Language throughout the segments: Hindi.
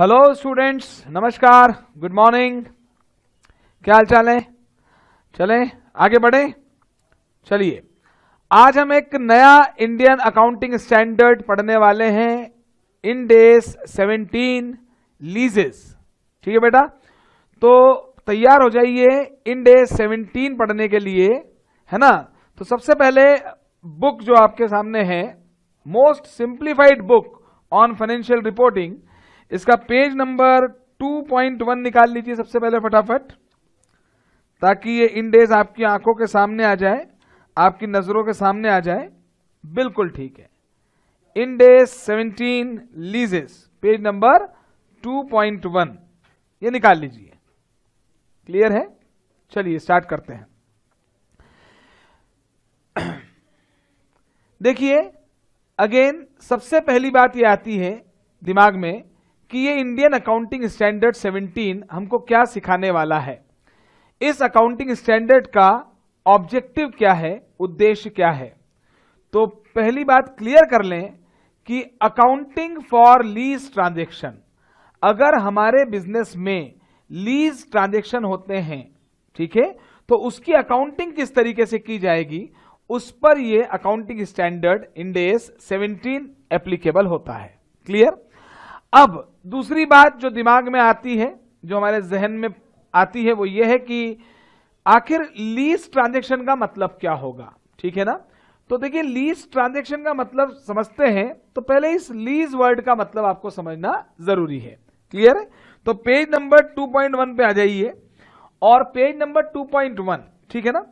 हेलो स्टूडेंट्स नमस्कार गुड मॉर्निंग क्या हाल चाल है चलें आगे बढ़े चलिए आज हम एक नया इंडियन अकाउंटिंग स्टैंडर्ड पढ़ने वाले हैं इन डेज 17 लीजेस ठीक है बेटा तो तैयार हो जाइए इन डेज 17 पढ़ने के लिए है ना तो सबसे पहले बुक जो आपके सामने है most simplified book on financial reporting इसका पेज नंबर 2.1 निकाल लीजिए सबसे पहले फटाफट ताकि ये इंडेज आपकी आंखों के सामने आ जाए आपकी नजरों के सामने आ जाए बिल्कुल ठीक है इंडेज 17 लीजेस पेज नंबर 2.1 ये निकाल लीजिए क्लियर है चलिए स्टार्ट करते हैं देखिए अगेन सबसे पहली बात ये आती है दिमाग में कि ये इंडियन अकाउंटिंग स्टैंडर्ड 17 हमको क्या सिखाने वाला है इस अकाउंटिंग स्टैंडर्ड का ऑब्जेक्टिव क्या है उद्देश्य क्या है तो पहली बात क्लियर कर लें कि अकाउंटिंग फॉर लीज ट्रांजेक्शन अगर हमारे बिजनेस में लीज ट्रांजेक्शन होते हैं ठीक है तो उसकी अकाउंटिंग किस तरीके से की जाएगी उस पर यह अकाउंटिंग स्टैंडर्ड इंडेस 17 एप्लीकेबल होता है क्लियर अब दूसरी बात जो दिमाग में आती है जो हमारे जहन में आती है वो ये है कि आखिर लीज ट्रांजेक्शन का मतलब क्या होगा ठीक है ना तो देखिए लीज ट्रांजेक्शन का मतलब समझते हैं तो पहले इस लीज वर्ड का मतलब आपको समझना जरूरी है क्लियर है तो पेज नंबर 2.1 पे आ जाइए और पेज नंबर 2.1 ठीक है ना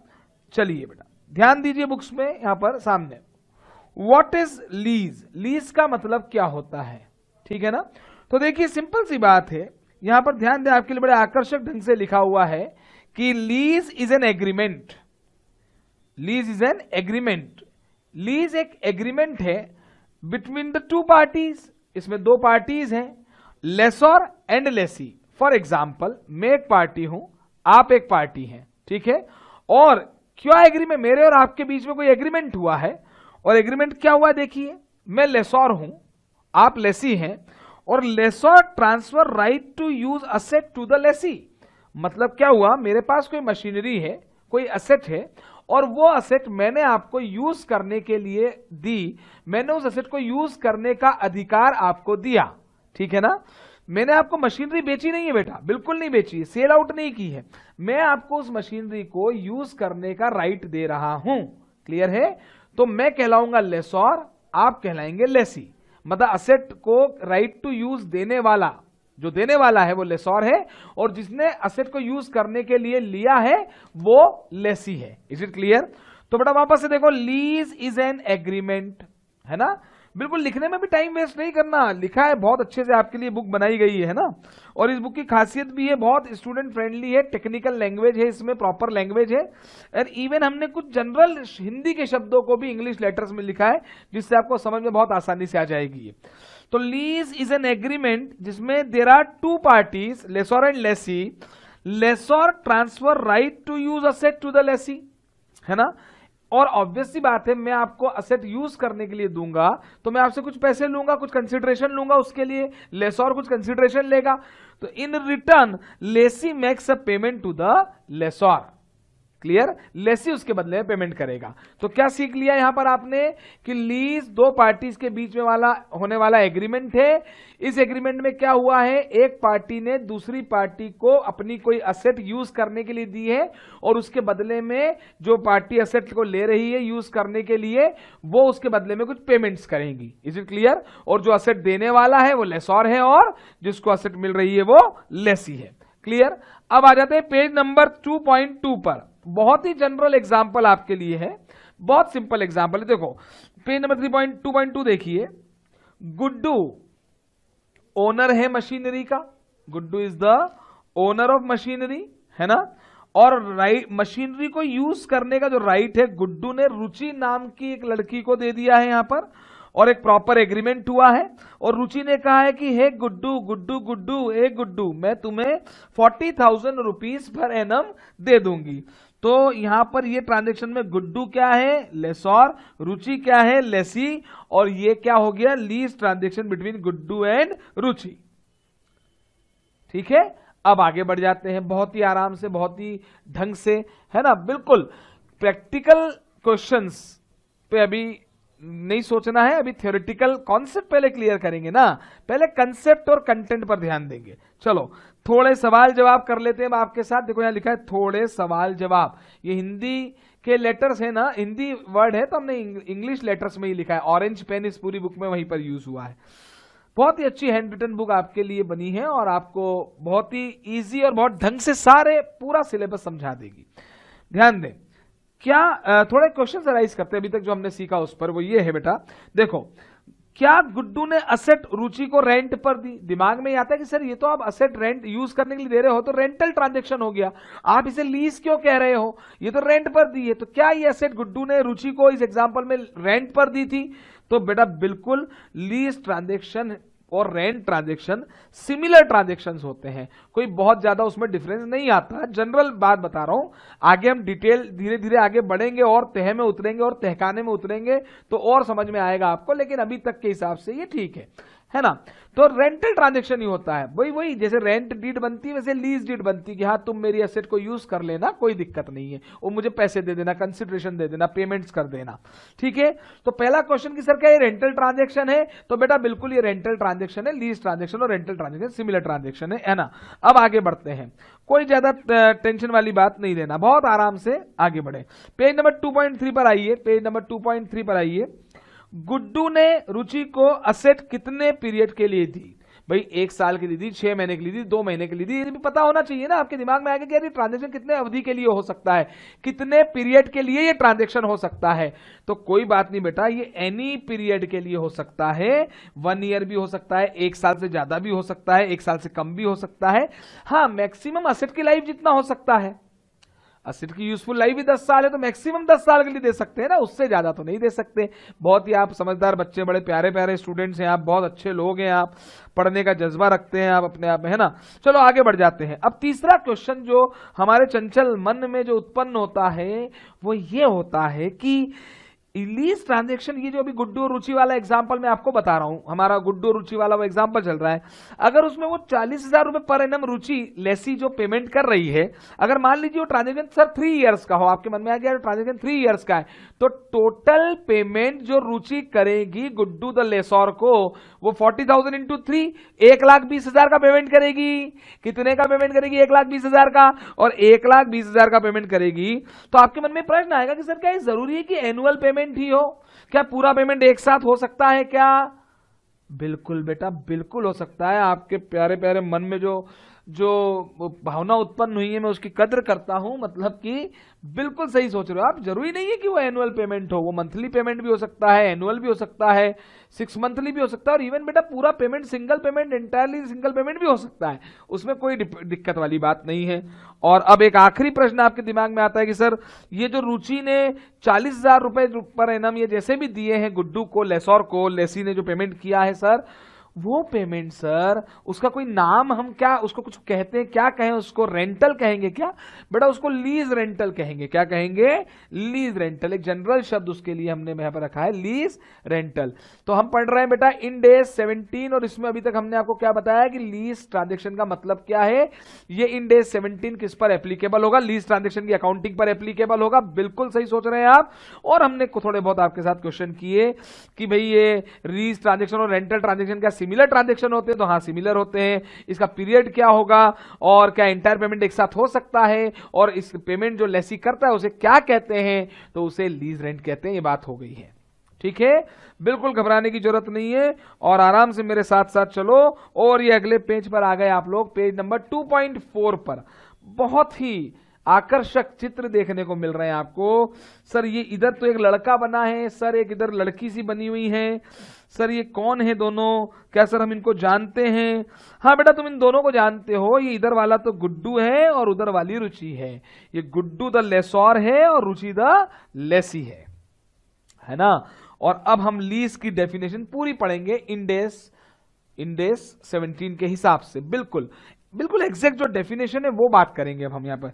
चलिए बेटा ध्यान दीजिए बुक्स में यहां पर सामने व्हाट इज लीज लीज का मतलब क्या होता है ठीक है ना तो देखिए सिंपल सी बात है यहां पर ध्यान दें आपके लिए बड़े आकर्षक ढंग से लिखा हुआ है कि lease is an agreement lease is an agreement lease एक एग्रीमेंट है बिटवीन द टू पार्टीज इसमें दो पार्टीज हैं lessor and lessee for example मैं एक पार्टी हूं आप एक पार्टी हैं ठीक है और क्या एग्रीमेंट मेरे और आपके बीच में कोई एग्रीमेंट हुआ है और एग्रीमेंट क्या हुआ देखिए मैं लेसोर हूं आप लेसी हैं और lessor transfer right to use asset to the lessee मतलब क्या हुआ मेरे पास कोई मशीनरी है कोई असेट है और वो असेट मैंने आपको यूज करने के लिए दी मैंने उस असेट को यूज करने का अधिकार आपको दिया ठीक है ना मैंने आपको मशीनरी बेची नहीं है बेटा बिल्कुल नहीं बेची सेल आउट नहीं की है मैं आपको उस मशीनरी को यूज करने का राइट दे रहा हूं क्लियर है तो मैं कहलाऊंगा लेसौर आप कहलाएंगे लेसी मतलब असेट को राइट टू यूज देने वाला जो देने वाला है वो लेसोर है और जिसने असेट को यूज करने के लिए लिया है वो लेसी है इज इट क्लियर तो बेटा वापस से देखो लीज इज एन एग्रीमेंट है ना बिल्कुल लिखने में भी टाइम वेस्ट नहीं करना लिखा है बहुत अच्छे से आपके लिए बुक बनाई गई है ना और इस बुक की खासियत भी है बहुत स्टूडेंट फ्रेंडली है टेक्निकल लैंग्वेज है इसमें प्रॉपर लैंग्वेज है और इवन हमने कुछ जनरल हिंदी के शब्दों को भी इंग्लिश लेटर्स में लिखा है जिससे आपको समझ में बहुत आसानी से आ जाएगी तो लीज इज एन एग्रीमेंट जिसमें there are two parties lessor and lessee lessor transfer right to use asset to the lessee है ना और ऑब्वियस सी बात है मैं आपको असेट यूज करने के लिए दूंगा तो मैं आपसे कुछ पैसे लूंगा कुछ कंसिडरेशन लूंगा उसके लिए लेस और कुछ कंसिडरेशन लेगा तो in return lessee makes a payment to the lessor clear lessee उसके बदले में पेमेंट करेगा तो क्या सीख लिया यहां पर आपने कि लीज दो पार्टीज के बीच में वाला होने वाला एग्रीमेंट है इस एग्रीमेंट में क्या हुआ है एक पार्टी ने दूसरी पार्टी को अपनी कोई असेट यूज करने के लिए दी है और उसके बदले में जो पार्टी असेट को ले रही है यूज करने के लिए वो उसके बदले में कुछ पेमेंट्स करेंगी इज इट क्लियर और जो असेट देने वाला है वो लेसोर है और जिसको असेट मिल रही है वो लेसी है क्लियर अब आ जाते हैं पेज नंबर 2.2 पर बहुत ही जनरल एग्जाम्पल आपके लिए है बहुत सिंपल एग्जाम्पल है देखो page number three point two point two देखिए गुड्डू ओनर है मशीनरी का Guddu is the owner of machinery है ना और राइट मशीनरी को यूज करने का जो राइट है गुड्डू ने रुचि नाम की एक लड़की को दे दिया है यहां पर और एक प्रॉपर एग्रीमेंट हुआ है और रुचि ने कहा है कि हे गुड्डू गुड्डू गुड्डू हे गुड्डू मैं तुम्हें forty thousand rupees per annum दे दूंगी तो यहां पर ये ट्रांजेक्शन में गुड्डू क्या है लेसौर रुचि क्या है लेसी और ये क्या हो गया lease transaction between Guddu and Ruchi ठीक है अब आगे बढ़ जाते हैं बहुत ही आराम से बहुत ही ढंग से है ना बिल्कुल प्रैक्टिकल क्वेश्चन पे अभी नहीं सोचना है अभी थियोरिटिकल कॉन्सेप्ट पहले क्लियर करेंगे ना पहले कंसेप्ट और कंटेंट पर ध्यान देंगे चलो थोड़े सवाल जवाब कर लेते हैं आपके साथ देखो यहाँ लिखा है थोड़े सवाल जवाब ये हिंदी के लेटर्स है ना हिंदी वर्ड है तो हमने इंग्लिश लेटर्स में ही लिखा है ऑरेंज पेन इस पूरी बुक में वहीं पर यूज हुआ है बहुत ही अच्छी हैंड रिटन बुक आपके लिए बनी है और आपको बहुत ही ईजी और बहुत ढंग से सारे पूरा सिलेबस समझा देगी ध्यान दें क्या थोड़े क्वेश्चन अराइज करते हैं अभी तक जो हमने सीखा उस पर वो ये है बेटा देखो क्या गुड्डू ने असेट रुचि को रेंट पर दी दिमाग में आता है कि सर ये तो आप असेट रेंट यूज करने के लिए दे रहे हो तो रेंटल ट्रांजेक्शन हो गया आप इसे लीज क्यों कह रहे हो ये तो रेंट पर दी है तो क्या ये असेट गुड्डू ने रुचि को इस एग्जाम्पल में रेंट पर दी थी तो बेटा बिल्कुल लीज ट्रांजेक्शन और रेंट ट्रांजेक्शन सिमिलर ट्रांजेक्शन होते हैं कोई बहुत ज़्यादा उसमें डिफरेंस नहीं आता जनरल बात बता रहा हूं आगे हम डिटेल धीरे धीरे आगे बढ़ेंगे और तह में उतरेंगे और तहखाने में उतरेंगे तो और समझ में आएगा आपको लेकिन अभी तक के हिसाब से ये ठीक है है ना तो रेंटल ट्रांजेक्शन ही होता है वही वही जैसे रेंट डीड बनती है वैसे लीज डीड बनती है कि हाँ तुम मेरी असेट को यूज कर लेना कोई दिक्कत नहीं है वो मुझे पैसे दे देना कंसिडरेशन दे देना पेमेंट्स कर देना ठीक है तो पहला क्वेश्चन की सर क्या ये रेंटल ट्रांजेक्शन है तो बेटा बिल्कुल ये रेंटल ट्रांजेक्शन है लीज ट्रांजेक्शन और रेंटल ट्रांजेक्शन सिमिलर ट्रांजेक्शन है ना अब आगे बढ़ते हैं कोई ज्यादा टेंशन वाली बात नहीं देना बहुत आराम से आगे बढ़े पेज नंबर टू पर आइए पेज नंबर टू पर आइए गुड्डू ने रुचि को असेट कितने पीरियड के लिए दी भाई एक साल की दी छह महीने की ली दी दो महीने की लिए दी ये भी पता होना चाहिए ना आपके दिमाग में आएगा कि यार ये ट्रांजेक्शन कितने अवधि के लिए हो सकता है कितने पीरियड के लिए ये ट्रांजेक्शन हो सकता है तो कोई बात नहीं बेटा ये एनी पीरियड के लिए हो सकता है वन ईयर भी हो सकता है एक साल से ज्यादा भी हो सकता है एक साल से कम भी हो सकता है हाँ मैक्सिमम असेट की लाइफ जितना हो सकता है असिड की यूजफुल लाइफ भी दस साल है तो मैक्सिमम दस साल के लिए दे सकते हैं ना उससे ज़्यादा तो नहीं दे सकते बहुत ही आप समझदार बच्चे बड़े प्यारे प्यारे स्टूडेंट्स हैं आप बहुत अच्छे लोग हैं आप पढ़ने का जज्बा रखते हैं आप अपने आप में है ना चलो आगे बढ़ जाते हैं अब तीसरा क्वेश्चन जो हमारे चंचल मन में जो उत्पन्न होता है वो ये होता है कि लीज ट्रांजेक्शन ये जो अभी गुड्डू रुचि वाला एग्जाम्पल मैं आपको बता रहा हूं हमारा गुड्डू रुचि वाला वो एग्जाम्पल चल रहा है अगर उसमें वो चालीस हजार रुपए पर एनम रुचि लेसी जो पेमेंट कर रही है अगर मान लीजिए वो ट्रांजेक्शन सर थ्री इयर्स का हो आपके मन में आ गया ट्रांजेक्शन थ्री ईयर्स का है तो टोटल पेमेंट जो रुचि करेगी गुड्डू द लेसोर को वो फोर्टी थाउजेंड इंटू थ्री एक लाख बीस हजार का पेमेंट करेगी कितने का पेमेंट करेगी एक लाख बीस हजार का और एक लाख बीस हजार का पेमेंट करेगी तो आपके मन में प्रश्न आएगा कि सर क्या जरूरी है कि एनुअल पेमेंट पेमेंट ही हो क्या पूरा पेमेंट एक साथ हो सकता है क्या बिल्कुल बेटा बिल्कुल हो सकता है आपके प्यारे प्यारे मन में जो जो भावना उत्पन्न हुई है मैं उसकी कदर करता हूं मतलब कि बिल्कुल सही सोच रहे हो आप जरूरी नहीं है कि वो एनुअल पेमेंट हो वो मंथली पेमेंट भी हो सकता है एनुअल भी हो सकता है सिक्स मंथली भी हो सकता है और इवन बेटा पूरा payment single payment entirely single payment भी हो सकता है उसमें कोई दिक्कत वाली बात नहीं है और अब एक आखिरी प्रश्न आपके दिमाग में आता है कि सर ये जो रुचि ने चालीस हजार रुपए पर एनम ये जैसे भी दिए हैं गुड्डू को लेसौर को लेसी ने जो पेमेंट किया है सर वो पेमेंट सर उसका कोई नाम हम क्या उसको कुछ कहते हैं क्या कहें उसको रेंटल कहेंगे क्या बेटा उसको लीज रेंटल कहेंगे क्या कहेंगे लीज रेंटल एक जनरल शब्द उसके लिए हमने यहां पर रखा है लीज रेंटल तो हम पढ़ रहे हैं बेटा इन डेज सेवनटीन और इसमें अभी तक हमने आपको क्या बताया कि लीज ट्रांजेक्शन का मतलब क्या है ये इन डेज सेवनटीन किस पर एप्लीकेबल होगा लीज ट्रांजेक्शन की अकाउंटिंग पर एप्लीकेबल होगा बिल्कुल सही सोच रहे हैं आप और हमने थोड़े बहुत आपके साथ क्वेश्चन किए कि भाई ये लीज ट्रांजेक्शन और रेंटल ट्रांजेक्शन का सिमिलर ट्रांजेक्शन होते हैं तो हाँ सिमिलर होते हैं इसका पीरियड क्या होगा और क्या इंटायर पेमेंट एक साथ हो सकता है और इस पेमेंट जो लेसी करता है उसे क्या कहते हैं तो उसे लीज रेंट कहते हैं ये बात हो गई है ठीक है बिल्कुल घबराने की जरूरत नहीं है और आराम से मेरे साथ साथ चलो और ये अगले पेज पर आ गए आप लोग पेज नंबर 2.4 पर बहुत ही आकर्षक चित्र देखने को मिल रहे हैं आपको सर ये इधर तो एक लड़का बना है सर एक इधर लड़की सी बनी हुई है सर ये कौन है दोनों क्या सर हम इनको जानते हैं हाँ बेटा तुम इन दोनों को जानते हो ये इधर वाला तो गुड्डू है और उधर वाली रुचि है ये गुड्डू द लेसौर है और रुचि द लेसी है है ना और अब हम लीज की डेफिनेशन पूरी पढ़ेंगे इंडेस इंडेस 17 के हिसाब से बिल्कुल बिल्कुल एग्जैक्ट जो डेफिनेशन है वो बात करेंगे अब हम यहाँ पर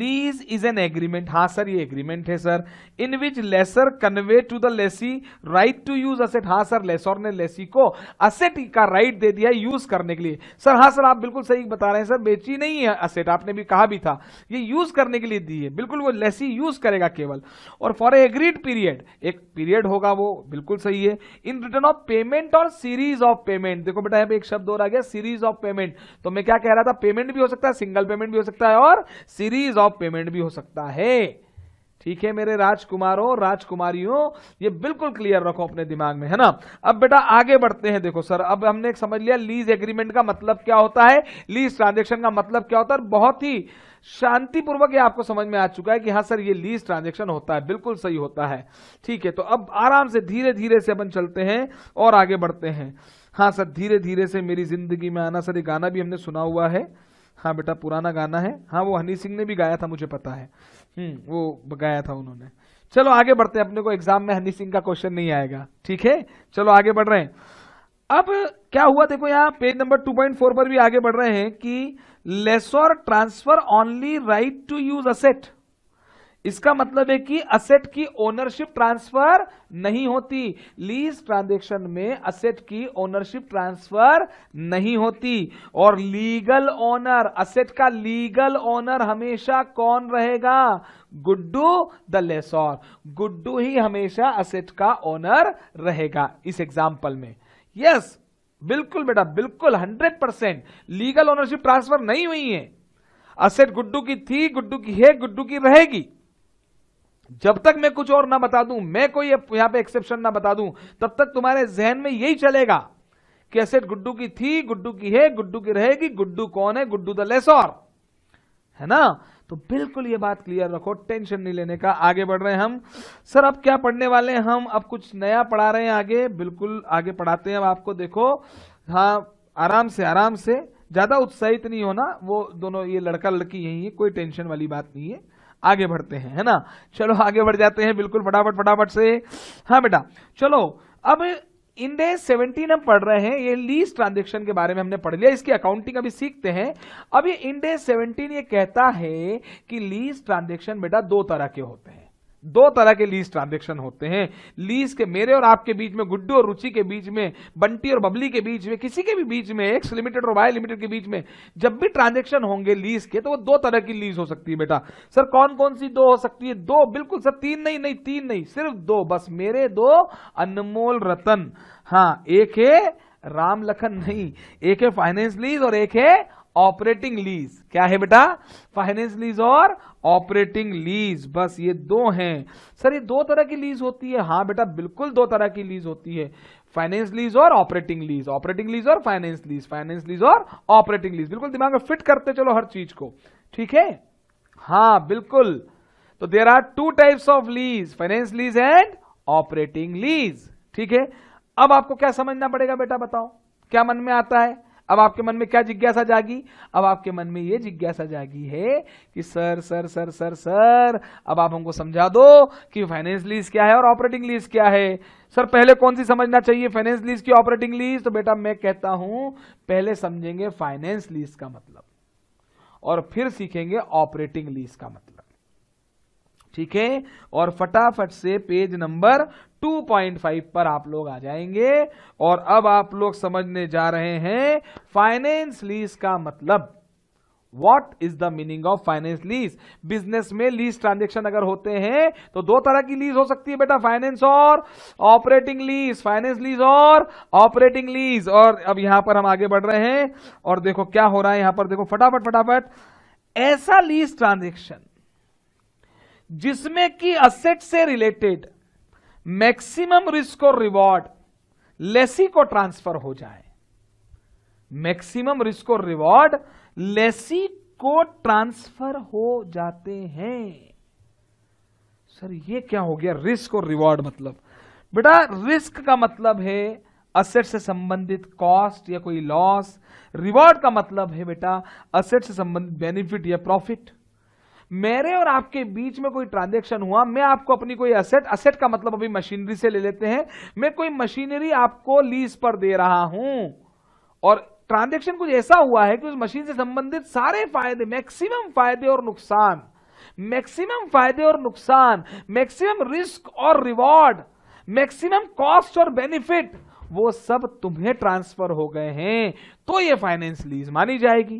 लीज इज एन एग्रीमेंट हाँ सर ये एग्रीमेंट है sir in which lessor convey to the lessee right to use asset हाँ सर लेसर ने लेसी को असेट का राइट दे दिया यूज करने के लिए सर हाँ सर आप बिल्कुल सही बता रहे हैं सर बेची नहीं है असेट आपने भी कहा भी था ये यूज करने के लिए दी है बिल्कुल वो लेसी यूज करेगा केवल और फॉर ए एग्रीड पीरियड एक पीरियड होगा वो बिल्कुल सही है इन रिटर्न ऑफ पेमेंट और सीरीज ऑफ पेमेंट देखो बेटा यहाँ पे एक शब्द और आ गया सीरीज ऑफ पेमेंट तो मैं क्या कह रहा था पेमेंट भी हो सकता है सिंगल पेमेंट भी हो सकता है और सीरीज ऑफ पेमेंट भी हो सकता है ठीक है मेरे राजकुमारों राजकुमारियों ये बिल्कुल क्लियर रखो अपने दिमाग में है ना अब बेटा आगे बढ़ते हैं देखो सर अब हमने समझ लिया लीज एग्रीमेंट का मतलब क्या होता है लीज ट्रांजेक्शन का मतलब क्या होता है बहुत ही शांतिपूर्वक ये आपको समझ में आ चुका है कि हाँ सर ये लीज ट्रांजेक्शन होता है बिल्कुल सही होता है ठीक है तो अब आराम से धीरे धीरे से अपन चलते हैं और आगे बढ़ते हैं हाँ सर धीरे धीरे से मेरी जिंदगी में आना सर ये गाना भी हमने सुना हुआ है हाँ बेटा पुराना गाना है हाँ वो हनी सिंह ने भी गाया था मुझे पता है हम्म, वो गाया था उन्होंने चलो आगे बढ़ते हैं अपने को एग्जाम में हनी सिंह का क्वेश्चन नहीं आएगा ठीक है चलो आगे बढ़ रहे हैं अब क्या हुआ देखो यहाँ पेज नंबर 2.4 पर भी आगे बढ़ रहे हैं कि lessor transfer only right to use asset इसका मतलब है कि असेट की ओनरशिप ट्रांसफर नहीं होती लीज ट्रांजेक्शन में असेट की ओनरशिप ट्रांसफर नहीं होती और लीगल ओनर असेट का लीगल ओनर हमेशा कौन रहेगा गुड्डू द लेसोर गुड्डू ही हमेशा असेट का ओनर रहेगा इस एग्जाम्पल में यस yes, बिल्कुल बेटा बिल्कुल hundred percent legal ownership transfer नहीं हुई है असेट गुड्डू की थी गुड्डू की है गुड्डू की रहेगी जब तक मैं कुछ और ना बता दूं मैं कोई यहां पे एक्सेप्शन ना बता दूं तब तक तुम्हारे जहन में यही चलेगा कि असेट गुड्डू की थी गुड्डू की है गुड्डू की रहेगी गुड्डू कौन है गुड्डू द लेसोर है ना तो बिल्कुल ये बात क्लियर रखो टेंशन नहीं लेने का आगे बढ़ रहे हैं हम सर अब क्या पढ़ने वाले हैं हम अब कुछ नया पढ़ा रहे हैं आगे बिल्कुल आगे पढ़ाते हैं अब आपको देखो हाँ आराम से आराम से ज्यादा उत्साहित नहीं होना वो दोनों ये लड़का लड़की यही है कोई टेंशन वाली बात नहीं है आगे बढ़ते हैं है ना चलो आगे बढ़ जाते हैं बिल्कुल फटाफट फटाफट से हाँ बेटा चलो अब इंडेस सेवनटीन हम पढ़ रहे हैं ये लीज ट्रांजेक्शन के बारे में हमने पढ़ लिया इसकी अकाउंटिंग अभी सीखते हैं अब ये इंडेस सेवनटीन ये कहता है कि लीज ट्रांजेक्शन बेटा दो तरह के होते हैं दो तरह के लीज ट्रांजेक्शन होते हैं लीज के मेरे और आपके बीच में गुड्डू और रुचि के बीच में बंटी और बबली के बीच में किसी के भी बीच में एक्स लिमिटेड और वाई लिमिटेड के बीच में जब भी ट्रांजेक्शन होंगे लीज के तो वो दो तरह की लीज हो सकती है बेटा सर कौन कौन सी दो हो सकती है दो बिल्कुल सर तीन नहीं नहीं तीन नहीं सिर्फ दो बस मेरे दो अनमोल रतन हाँ एक है राम लखन नहीं एक है फाइनेंस लीज और एक है ऑपरेटिंग लीज क्या है बेटा फाइनेंस लीज और ऑपरेटिंग लीज बस ये दो हैं सर ये दो तरह की लीज होती है हाँ बेटा बिल्कुल दो तरह की लीज होती है फाइनेंस लीज और ऑपरेटिंग लीज ऑपरेटिंग लीज और फाइनेंस लीज फाइनेंस लीज और ऑपरेटिंग लीज बिल्कुल दिमाग में फिट करते चलो हर चीज को ठीक है हाँ बिल्कुल तो there are two types of lease finance lease and operating lease ठीक है अब आपको क्या समझना पड़ेगा बेटा बताओ क्या मन में आता है अब आपके मन में क्या जिज्ञासा जागी अब आपके मन में यह जिज्ञासा जागी है कि sir sir sir sir sir अब आप हमको समझा दो कि फाइनेंस लीज क्या है और ऑपरेटिंग लीज क्या है सर पहले कौन सी समझना चाहिए फाइनेंस लीज की ऑपरेटिंग लीज तो बेटा मैं कहता हूं पहले समझेंगे फाइनेंस लीज का मतलब और फिर सीखेंगे ऑपरेटिंग लीज का मतलब ठीक है और फटाफट से पेज नंबर 2.5 पर आप लोग आ जाएंगे और अब आप लोग समझने जा रहे हैं फाइनेंस लीज का मतलब what is the meaning of finance lease business में लीज ट्रांजेक्शन अगर होते हैं तो दो तरह की लीज हो सकती है बेटा फाइनेंस और ऑपरेटिंग लीज फाइनेंस लीज और ऑपरेटिंग लीज और अब यहां पर हम आगे बढ़ रहे हैं और देखो क्या हो रहा है यहां पर देखो फटाफट फटाफट ऐसा लीज ट्रांजेक्शन जिसमें कि असेट से रिलेटेड मैक्सिमम रिस्क और रिवॉर्ड लेसी को ट्रांसफर हो जाए मैक्सिमम रिस्क और रिवॉर्ड लेसी को ट्रांसफर हो जाते हैं सर ये क्या हो गया रिस्क और रिवॉर्ड मतलब बेटा रिस्क का मतलब है असेट से संबंधित कॉस्ट या कोई लॉस रिवॉर्ड का मतलब है बेटा असेट से संबंधित बेनिफिट या प्रॉफिट मेरे और आपके बीच में कोई ट्रांजेक्शन हुआ मैं आपको अपनी कोई असेट असेट का मतलब अभी मशीनरी से ले लेते हैं मैं कोई मशीनरी आपको लीज पर दे रहा हूं और ट्रांजेक्शन कुछ ऐसा हुआ है कि उस मशीन से संबंधित सारे फायदे मैक्सिमम फायदे और नुकसान मैक्सिमम फायदे और नुकसान मैक्सिमम रिस्क और रिवॉर्ड मैक्सिमम कॉस्ट और बेनिफिट वो सब तुम्हें ट्रांसफर हो गए हैं तो ये फाइनेंस लीज मानी जाएगी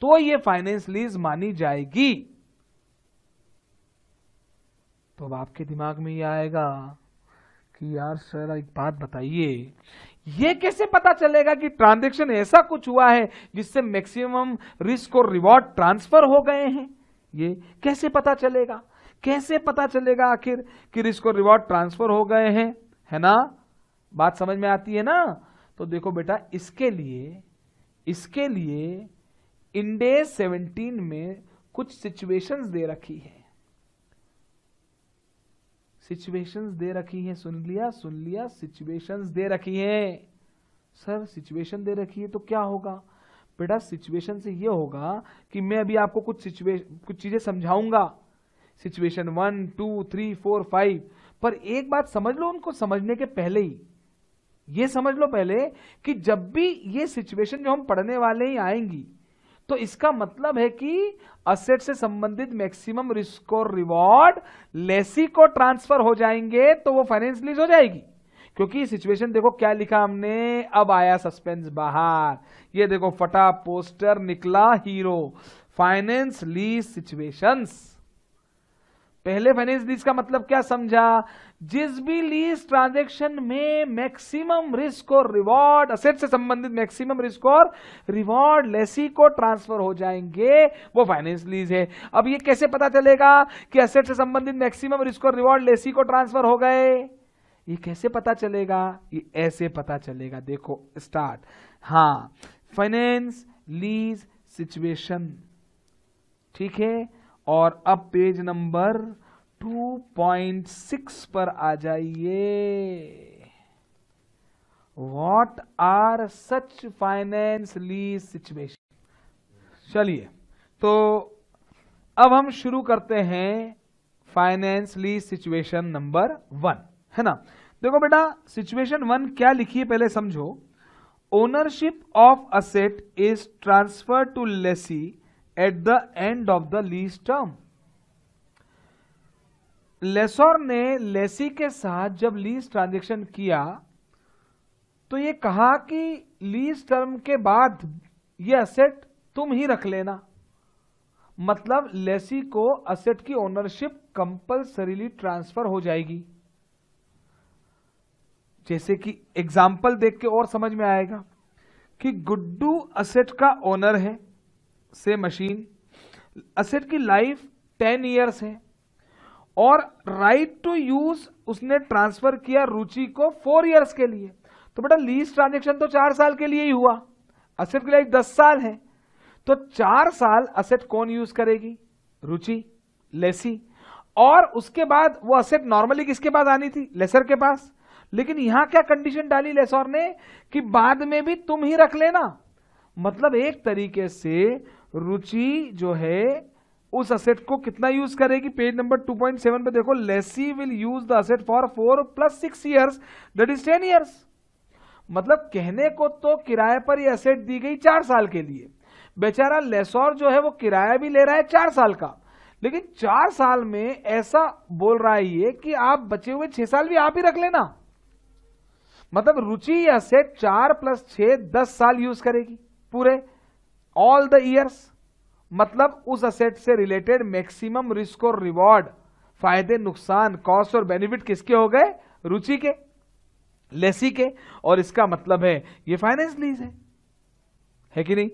तो ये फाइनेंस लीज मानी जाएगी तो अब आपके दिमाग में ये आएगा कि यार सर एक बात बताइए ये कैसे पता चलेगा कि ट्रांजेक्शन ऐसा कुछ हुआ है जिससे मैक्सिमम रिस्क और रिवॉर्ड ट्रांसफर हो गए हैं ये कैसे पता चलेगा कैसे पता चलेगा आखिर कि रिस्क और रिवॉर्ड ट्रांसफर हो गए हैं है ना बात समझ में आती है ना तो देखो बेटा इसके लिए इसके लिए इंडे 17 में कुछ सिचुएशंस दे रखी है सिचुएशंस दे रखी हैं सुन लिया सुन लिया सिचुएशंस दे रखी हैं सर सिचुएशन दे रखी है तो क्या होगा बेटा सिचुएशन से ये होगा कि मैं अभी आपको कुछ सिचुएशन कुछ चीजें समझाऊंगा situation one two three four five पर एक बात समझ लो उनको समझने के पहले ही ये समझ लो पहले कि जब भी ये सिचुएशन जो हम पढ़ने वाले ही आएंगी तो इसका मतलब है कि असेट से संबंधित मैक्सिमम रिस्क और रिवॉर्ड लेसी को ट्रांसफर हो जाएंगे तो वो फाइनेंस लीज हो जाएगी क्योंकि सिचुएशन देखो क्या लिखा हमने अब आया सस्पेंस बाहर ये देखो फटा पोस्टर निकला हीरो फाइनेंस लीज सिचुएशंस पहले फाइनेंस लीज का मतलब क्या समझा जिस भी लीज ट्रांजैक्शन में मैक्सिमम रिस्क और रिवॉर्ड असेट से संबंधित मैक्सिमम रिस्क और रिवॉर्ड लेसी को ट्रांसफर हो जाएंगे वो फाइनेंस लीज है अब ये कैसे पता चलेगा कि असेट से संबंधित मैक्सिमम रिस्क और रिवॉर्ड लेसी को ट्रांसफर हो गए ये कैसे पता चलेगा ये ऐसे पता चलेगा देखो स्टार्ट हाँ फाइनेंस लीज सिचुएशन ठीक है और अब पेज नंबर 2.6 पर आ जाइए what are such finance lease situation चलिए तो अब हम शुरू करते हैं फाइनेंसली सिचुएशन नंबर वन है ना देखो बेटा सिचुएशन वन क्या लिखी है पहले समझो ownership of asset is transfer to lessee at the end of the lease term lessor ने लेसी के साथ जब लीज ट्रांजेक्शन किया तो ये कहा कि लीज टर्म के बाद ये असेट तुम ही रख लेना मतलब लेसी को असेट की ओनरशिप कंपलसरीली ट्रांसफर हो जाएगी जैसे कि एग्जाम्पल देख के और समझ में आएगा कि गुड्डू असेट का ओनर है से मशीन असेट की लाइफ टेन ईयर्स है और राइट टू यूज उसने ट्रांसफर किया रुचि को फोर ईयर्स के लिए तो बेटा लीज ट्रांजेक्शन तो चार साल के लिए ही हुआ असेट की लाइफ दस साल है तो चार साल असेट कौन यूज करेगी रुचि लेसी और उसके बाद वो असेट नॉर्मली किसके पास आनी थी लेसर के पास लेकिन यहां क्या कंडीशन डाली लेसर ने कि बाद में भी तुम ही रख लेना मतलब एक तरीके से रुचि जो है उस असेट को कितना यूज करेगी पेज नंबर 2.7 पे देखो lessee will use the asset for four plus six years that is ten years मतलब कहने को तो किराए पर यह असेट दी गई चार साल के लिए बेचारा लेसोर जो है वो किराया भी ले रहा है चार साल का लेकिन चार साल में ऐसा बोल रहा है ये कि आप बचे हुए छह साल भी आप ही रख लेना मतलब रुचि असेट चार प्लस छह दस साल यूज करेगी पूरे ऑल द ईयर्स मतलब उस असेट से रिलेटेड मैक्सिमम रिस्क और रिवॉर्ड फायदे नुकसान कॉस्ट और बेनिफिट किसके हो गए रुचि के लेसी के और इसका मतलब है ये फाइनेंस लीज है है कि नहीं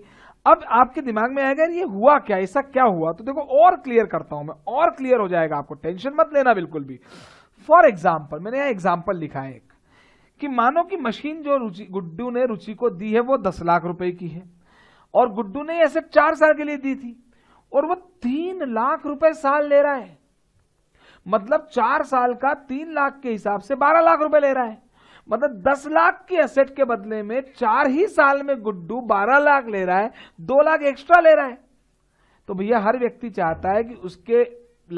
अब आपके दिमाग में आएगा ये हुआ क्या ऐसा क्या हुआ तो देखो और क्लियर करता हूं मैं और क्लियर हो जाएगा आपको टेंशन मत लेना बिल्कुल भी फॉर एग्जाम्पल मैंने यहां एग्जाम्पल लिखा है एक कि मानो कि मशीन जो रुचि गुड्डू ने रुचि को दी है वो दस लाख रुपए की है और गुड्डू ने ऐसे चार साल के लिए दी थी और वो तीन लाख रुपए साल ले रहा है मतलब चार साल का तीन लाख के हिसाब से बारह लाख रुपए ले रहा है मतलब दस लाख के एसेट के बदले में चार ही साल में गुड्डू बारह लाख ले रहा है दो लाख एक्स्ट्रा ले रहा है तो भैया हर व्यक्ति चाहता है कि उसके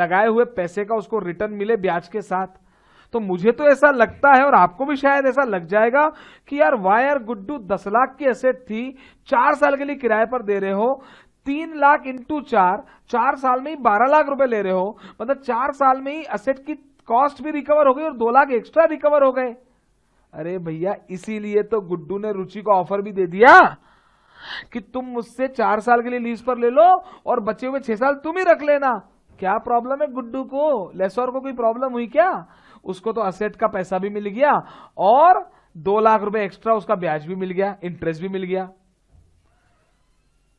लगाए हुए पैसे का उसको रिटर्न मिले ब्याज के साथ तो मुझे तो ऐसा लगता है और आपको भी शायद ऐसा लग जाएगा कि यार वायर गुड्डू दस लाख की असेट थी चार साल के लिए किराए पर दे रहे हो तीन लाख इंटू चार चार साल में ही बारह लाख रुपए ले रहे हो मतलब चार साल में ही असेट की कॉस्ट भी रिकवर हो गई और दो लाख एक्स्ट्रा रिकवर हो गए अरे भैया इसीलिए तो गुड्डू ने रुचि को ऑफर भी दे दिया कि तुम मुझसे चार साल के लिए लीज पर ले लो और बचे हुए छह साल तुम ही रख लेना क्या प्रॉब्लम है गुड्डू को लेसोर को कोई प्रॉब्लम हुई क्या उसको तो असेट का पैसा भी मिल गया और दो लाख रुपए एक्स्ट्रा उसका ब्याज भी मिल गया इंटरेस्ट भी मिल गया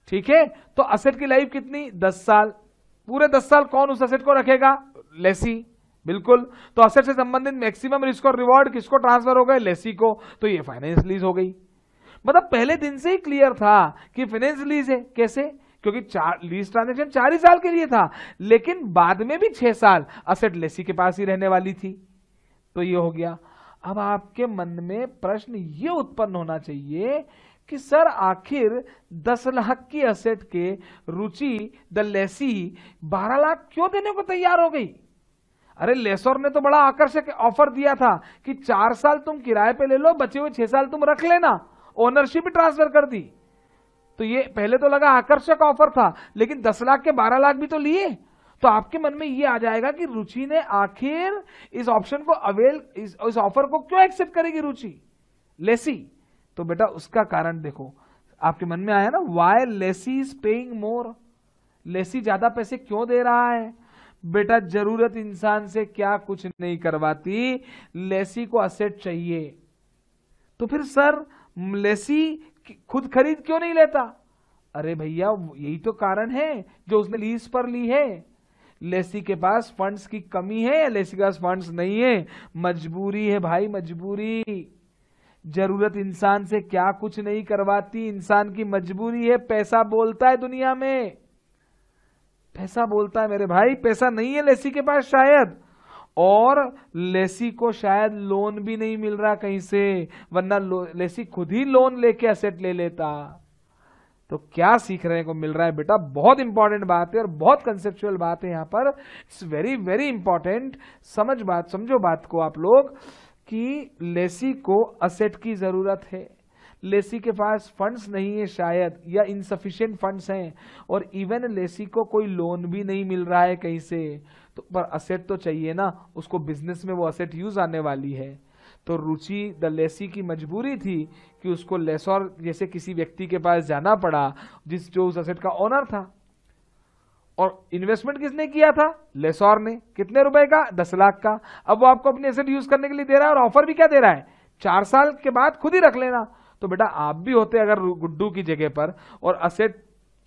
ठीक है तो असेट की लाइफ कितनी दस साल पूरे दस साल कौन उस असेट को रखेगा लेसी बिल्कुल तो असेट से संबंधित मैक्सिमम रिस्क और रिवॉर्ड किसको ट्रांसफर हो गए लेसी को तो ये फाइनेंस लीज हो गई मतलब पहले दिन से ही क्लियर था कि फाइनेंस लीज है कैसे क्योंकि चार लीज ट्रांजेक्शन चार ही साल के लिए था लेकिन बाद में भी छह साल असेट लेसी के पास ही रहने वाली थी तो ये हो गया अब आपके मन में प्रश्न ये उत्पन्न होना चाहिए कि सर आखिर दस लाख की असेट के रुचि द लेसी बारह लाख क्यों देने को तैयार हो गई अरे लेसोर ने तो बड़ा आकर्षक ऑफर दिया था कि चार साल तुम किराए पे ले लो बचे हुए छह साल तुम रख लेना ओनरशिप ट्रांसफर कर दी तो ये पहले तो लगा आकर्षक ऑफर था लेकिन दस लाख के बारह लाख भी तो लिए तो आपके मन में ये आ जाएगा कि रुचि ने आखिर इस ऑप्शन को अवेल इस ऑफर को क्यों एक्सेप्ट करेगी रुचि लेसी तो बेटा उसका कारण देखो आपके मन में आया ना why lessee is paying more lessee ज्यादा पैसे क्यों दे रहा है बेटा जरूरत इंसान से क्या कुछ नहीं करवाती लेसी को असेट चाहिए तो फिर सर लेसी खुद खरीद क्यों नहीं लेता अरे भैया यही तो कारण है जो उसने लीज पर ली है लेसी के पास फंड्स की कमी है या लेसी के पास फंड्स नहीं है मजबूरी है भाई मजबूरी जरूरत इंसान से क्या कुछ नहीं करवाती इंसान की मजबूरी है पैसा बोलता है दुनिया में पैसा बोलता है मेरे भाई पैसा नहीं है लेसी के पास शायद और लेसी को शायद लोन भी नहीं मिल रहा कहीं से वरना लेसी खुद ही लोन लेके असेट ले लेता तो क्या सीखने को मिल रहा है बेटा बहुत इंपॉर्टेंट बात है और बहुत कंसेप्चुअल बात है यहाँ पर इट्स वेरी वेरी इंपॉर्टेंट समझ बात समझो बात को आप लोग कि लेसी को असेट की जरूरत है लेसी के पास फंड्स नहीं है शायद या इनसफिशियंट फंड्स हैं और इवन लेसी को कोई लोन भी नहीं मिल रहा है कहीं से तो पर असेट तो चाहिए ना उसको बिजनेस में वो असेट यूज आने वाली है तो रुचि द लेसी की मजबूरी थी कि उसको लेसौर जैसे किसी व्यक्ति के पास जाना पड़ा जिस जो उस असेट का ऑनर था और इन्वेस्टमेंट किसने किया था लेसौर ने कितने रुपए का दस लाख का अब वो आपको अपने एसेट यूज करने के लिए दे रहा है और ऑफर भी क्या दे रहा है चार साल के बाद खुद ही रख लेना तो बेटा आप भी होते अगर गुड्डू की जगह पर और असेट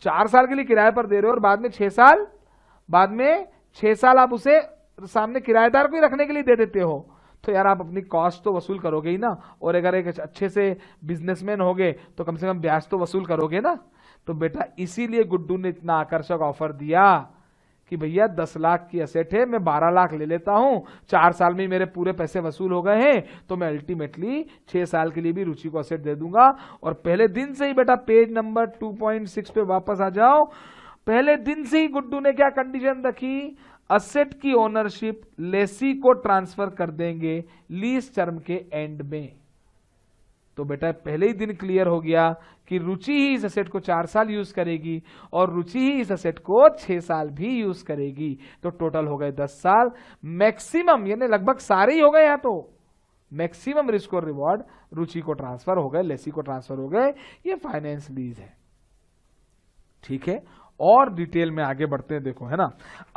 चार साल के लिए किराए पर दे रहे हो और बाद में छह साल बाद में छह साल आप उसे सामने किराएदार को ही रखने के लिए दे देते हो तो यार आप अपनी कॉस्ट तो वसूल करोगे ही ना और अगर एक अच्छे से बिजनेसमैन हो गए तो कम से कम ब्याज तो वसूल करोगे ना तो बेटा इसीलिए गुड्डू ने इतना आकर्षक ऑफर दिया कि भैया दस लाख की असेट है मैं बारह लाख ले लेता हूं चार साल में मेरे पूरे पैसे वसूल हो गए हैं तो मैं अल्टीमेटली छह साल के लिए भी रुचि को असेट दे दूंगा और पहले दिन से ही बेटा page number two point six पे वापस आ जाओ पहले दिन से ही गुड्डू ने क्या कंडीशन रखी असेट की ओनरशिप लेसी को ट्रांसफर कर देंगे लीज टर्म के एंड में तो बेटा पहले ही दिन क्लियर हो गया कि रुचि ही इस असेट को चार साल यूज करेगी और रुचि ही इस असेट को छह साल भी यूज करेगी तो टोटल हो गए दस साल मैक्सिमम यानी लगभग सारे ही हो गए यहां तो मैक्सिमम रिस्क और रिवॉर्ड रुचि को ट्रांसफर हो गए लेसी को ट्रांसफर हो गए ये फाइनेंस लीज है ठीक है और डिटेल में आगे बढ़ते हैं देखो है ना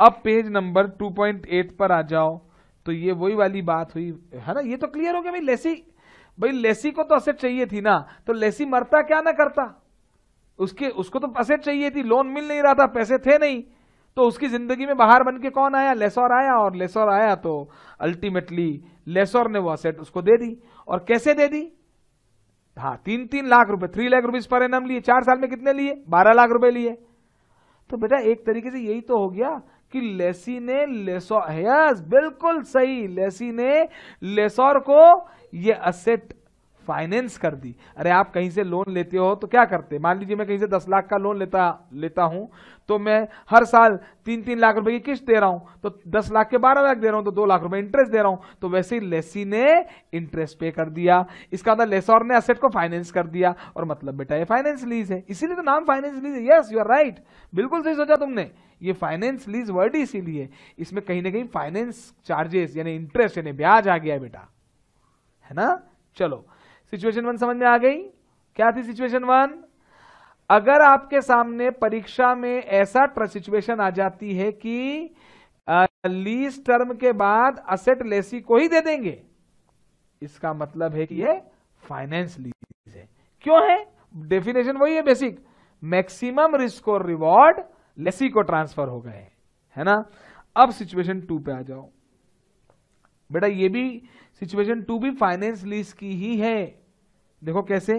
अब पेज नंबर 2.8 पर आ जाओ तो ये वही वाली बात हुई है ना ये तो क्लियर हो गया भाई लेसी भाई लेसी को तो असेट चाहिए थी ना तो लेसी मरता क्या ना करता उसके उसको तो असेट चाहिए थी लोन मिल नहीं रहा था पैसे थे नहीं तो उसकी जिंदगी में बाहर बन के कौन आया लेसोर आया और लेसोर आया तो अल्टीमेटली लेसोर ने वो असेट उसको दे दी और कैसे दे दी हाँ तीन तीन लाख रुपए three lakh rupees per annum लिए चार साल में कितने लिए बारह लाख रुपए लिए तो बेटा एक तरीके से यही तो हो गया कि लेसी ने लेसो यस बिल्कुल सही लेसी ने लेसोर को ये असेट फाइनेंस कर दी अरे आप कहीं से लोन लेते हो तो क्या करते मान लीजिए मैं कहीं से दस लाख का लोन लेता लेता हूँ तो मैं हर साल तीन तीन लाख रुपए की किस्त दे रहा हूँ तो दस लाख के बारह लाख दे रहा हूँ तो दो लाख रुपए इंटरेस्ट दे रहा हूँ तो वैसे ही लेसी ने इंटरेस्ट पे कर दिया इसका अंदर मतलब लेसोर ने असेट को फाइनेंस कर दिया और मतलब बेटा ये फाइनेंस लीज है इसीलिए तो नाम फाइनेंस लीज है यस यू आर राइट बिल्कुल सही सोचा तुमने ये फाइनेंस लीज वर्ड ही इसीलिए इसमें कहीं ना कहीं फाइनेंस चार्जेस यानी इंटरेस्ट यानी ब्याज आ गया बेटा है ना चलो सिचुएशन वन समझ में आ गई क्या थी सिचुएशन वन अगर आपके सामने परीक्षा में ऐसा सिचुएशन आ जाती है कि लीज टर्म के बाद असेट लेसी को ही दे देंगे इसका मतलब है कि ये फाइनेंस लीज है क्यों है डेफिनेशन वही है बेसिक मैक्सिमम रिस्क और रिवॉर्ड लेसी को ट्रांसफर हो गए है ना अब सिचुएशन टू पे आ जाओ बेटा ये भी सिचुएशन टू भी फाइनेंस लीज की ही है देखो कैसे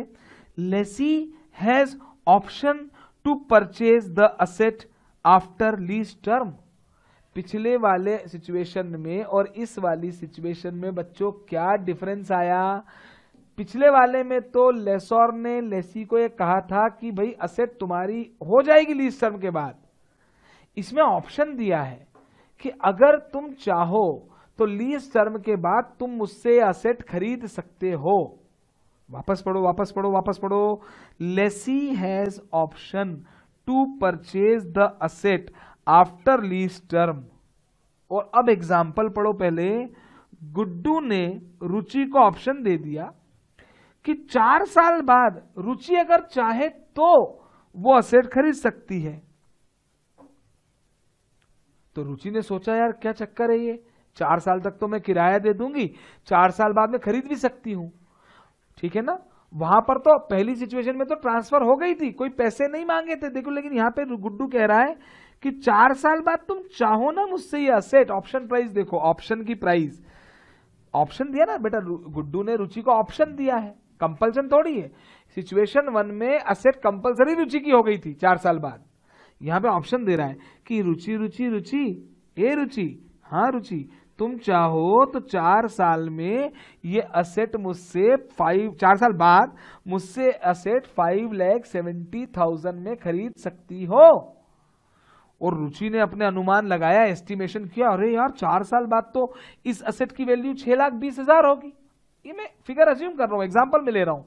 lessee has option to purchase the asset after lease term पिछले वाले सिचुएशन में और इस वाली सिचुएशन में बच्चों क्या डिफरेंस आया पिछले वाले में तो लेसोर ने लेसी को ये कहा था कि भाई असेट तुम्हारी हो जाएगी लीज टर्म के बाद इसमें ऑप्शन दिया है कि अगर तुम चाहो तो लीज टर्म के बाद तुम मुझसे असेट खरीद सकते हो वापस पढ़ो वापस पढ़ो वापस पढ़ो lessee has option to purchase the asset after lease term और अब एग्जाम्पल पढ़ो पहले गुड्डू ने रुचि को ऑप्शन दे दिया कि चार साल बाद रुचि अगर चाहे तो वो असेट खरीद सकती है तो रुचि ने सोचा यार क्या चक्कर है ये चार साल तक तो मैं किराया दे दूंगी चार साल बाद में खरीद भी सकती हूँ ठीक है ना वहां पर तो पहली सिचुएशन में तो ट्रांसफर हो गई थी कोई पैसे नहीं मांगे थे देखो लेकिन यहाँ पे गुड्डू कह रहा है कि चार साल बाद तुम चाहो ना मुझसे ये असेट ऑप्शन प्राइस देखो ऑप्शन की प्राइस ऑप्शन दिया ना बेटा गुड्डू ने रुचि को ऑप्शन दिया है कंपल्सन थोड़ी है सिचुएशन वन में असेट कंपल्सरी रुचि की हो गई थी चार साल बाद यहाँ पे ऑप्शन दे रहा है कि रुचि रुचि रुचि ए रुचि हाँ रुचि तुम चाहो तो चार साल में ये असेट मुझसे फाइव चार साल बाद मुझसे asset five lakh seventy thousand में खरीद सकती हो और रुचि ने अपने अनुमान लगाया एस्टिमेशन किया अरे यार चार साल बाद तो इस असेट की वैल्यू छह लाख बीस हजार होगी ये मैं फिगर अज्यूम कर रहा हूं एग्जाम्पल में ले रहा हूं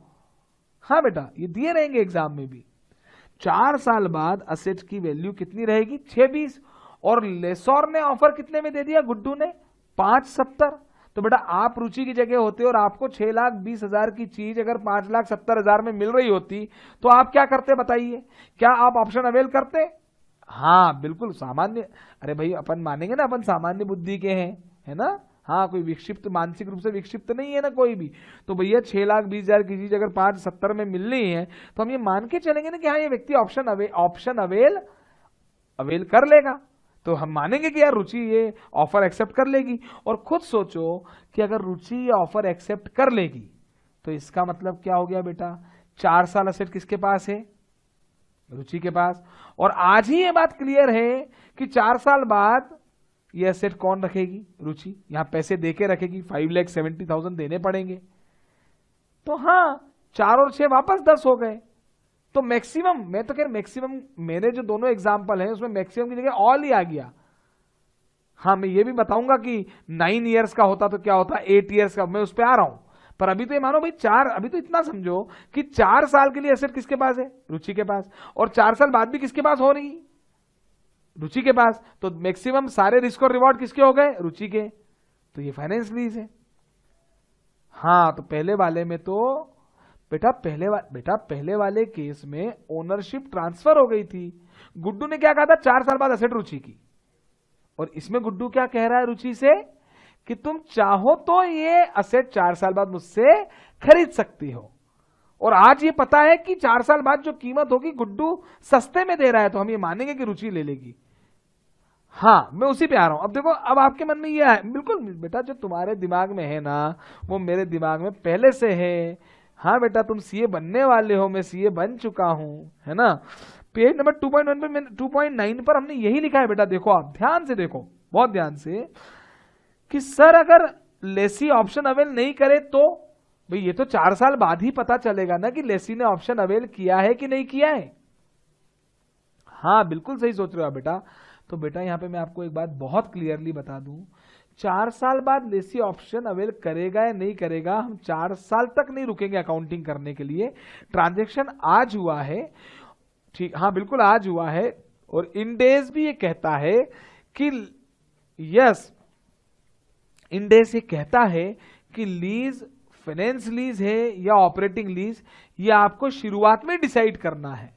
हाँ बेटा ये दिए रहेंगे एग्जाम में भी चार साल बाद असेट की वैल्यू कितनी रहेगी छह बीस और लेसोर ने ऑफर कितने में दे दिया गुड्डू ने पांच सत्तर तो बेटा आप रुचि की जगह होते और आपको छह लाख बीस हजार की चीज अगर पांच लाख सत्तर हजार में मिल रही होती तो आप क्या करते बताइए क्या आप ऑप्शन अवेल करते हाँ बिल्कुल सामान्य अरे भाई अपन मानेंगे ना अपन सामान्य बुद्धि के हैं है ना हाँ कोई विक्षिप्त मानसिक रूप से विक्षिप्त नहीं है ना कोई भी तो भैया छह लाख बीस हजार की चीज अगर पांच सत्तर में मिल रही है तो हम ये मान के चलेंगे ना कि हाँ ये व्यक्ति option avail option avail avail कर लेगा तो हम मानेंगे कि यार रुचि ये ऑफर एक्सेप्ट कर लेगी और खुद सोचो कि अगर रुचि ये ऑफर एक्सेप्ट कर लेगी तो इसका मतलब क्या हो गया बेटा चार साल असेट किसके पास है रुचि के पास और आज ही ये बात क्लियर है कि चार साल बाद ये असेट कौन रखेगी रुचि यहां पैसे दे के रखेगी फाइव लैख सेवेंटी थाउजेंड देने पड़ेंगे तो हाँ चार और छह वापस दस हो गए तो मैक्सिमम मैं तो रहा मैक्सिमम मेरे जो दोनों एग्जाम्पल हैं उसमें मैक्सिमम की जगह ऑल ही आ गया हाँ मैं ये भी बताऊंगा कि नाइन ईयर्स का होता तो क्या होता एट ईयर्स का मैं उस पर आ रहा हूं पर अभी तो ये मानो भाई चार अभी तो इतना समझो कि चार साल के लिए एसेट किसके पास है रुचि के पास और चार साल बाद भी किसके पास हो रही रुचि के पास तो मैक्सिमम सारे रिस्क और रिवॉर्ड किसके हो गए रुचि के तो ये फाइनेंस लीज है हाँ तो पहले वाले में तो बेटा पहले वा, बेटा पहले वाले केस में ओनरशिप ट्रांसफर हो गई थी गुड्डू ने क्या कहा था चार साल बाद असेट रुचि की और इसमें गुड्डू क्या कह रहा है रुचि से कि तुम चाहो तो ये असेट चार साल बाद मुझसे खरीद सकती हो और आज ये पता है कि चार साल बाद जो कीमत होगी गुड्डू सस्ते में दे रहा है तो हम ये मानेंगे कि रुचि ले लेगी हाँ मैं उसी पे आ रहा हूं अब देखो अब आपके मन में ये है बिल्कुल बेटा जो तुम्हारे दिमाग में है ना वो मेरे दिमाग में पहले से है हाँ बेटा तुम सीए बनने वाले हो मैं सीए बन चुका हूँ है ना पेज नंबर 2.1 पे मैंने 2.9 पर हमने यही लिखा है बेटा देखो आप ध्यान से देखो बहुत ध्यान से कि सर अगर लेसी ऑप्शन अवेल नहीं करे तो भाई ये तो चार साल बाद ही पता चलेगा ना कि लेसी ने ऑप्शन अवेल किया है कि नहीं किया है हाँ बिल्कुल सही सोच रहे हो बेटा तो बेटा यहाँ पे मैं आपको एक बात बहुत क्लियरली बता दूं चार साल बाद लेसी ऑप्शन अवेल करेगा या नहीं करेगा हम चार साल तक नहीं रुकेंगे अकाउंटिंग करने के लिए ट्रांजेक्शन आज हुआ है ठीक हाँ बिल्कुल आज हुआ है और इंडेज भी ये कहता है कि यस इंडेज ये कहता है कि लीज फाइनेंस लीज है या ऑपरेटिंग लीज ये आपको शुरुआत में डिसाइड करना है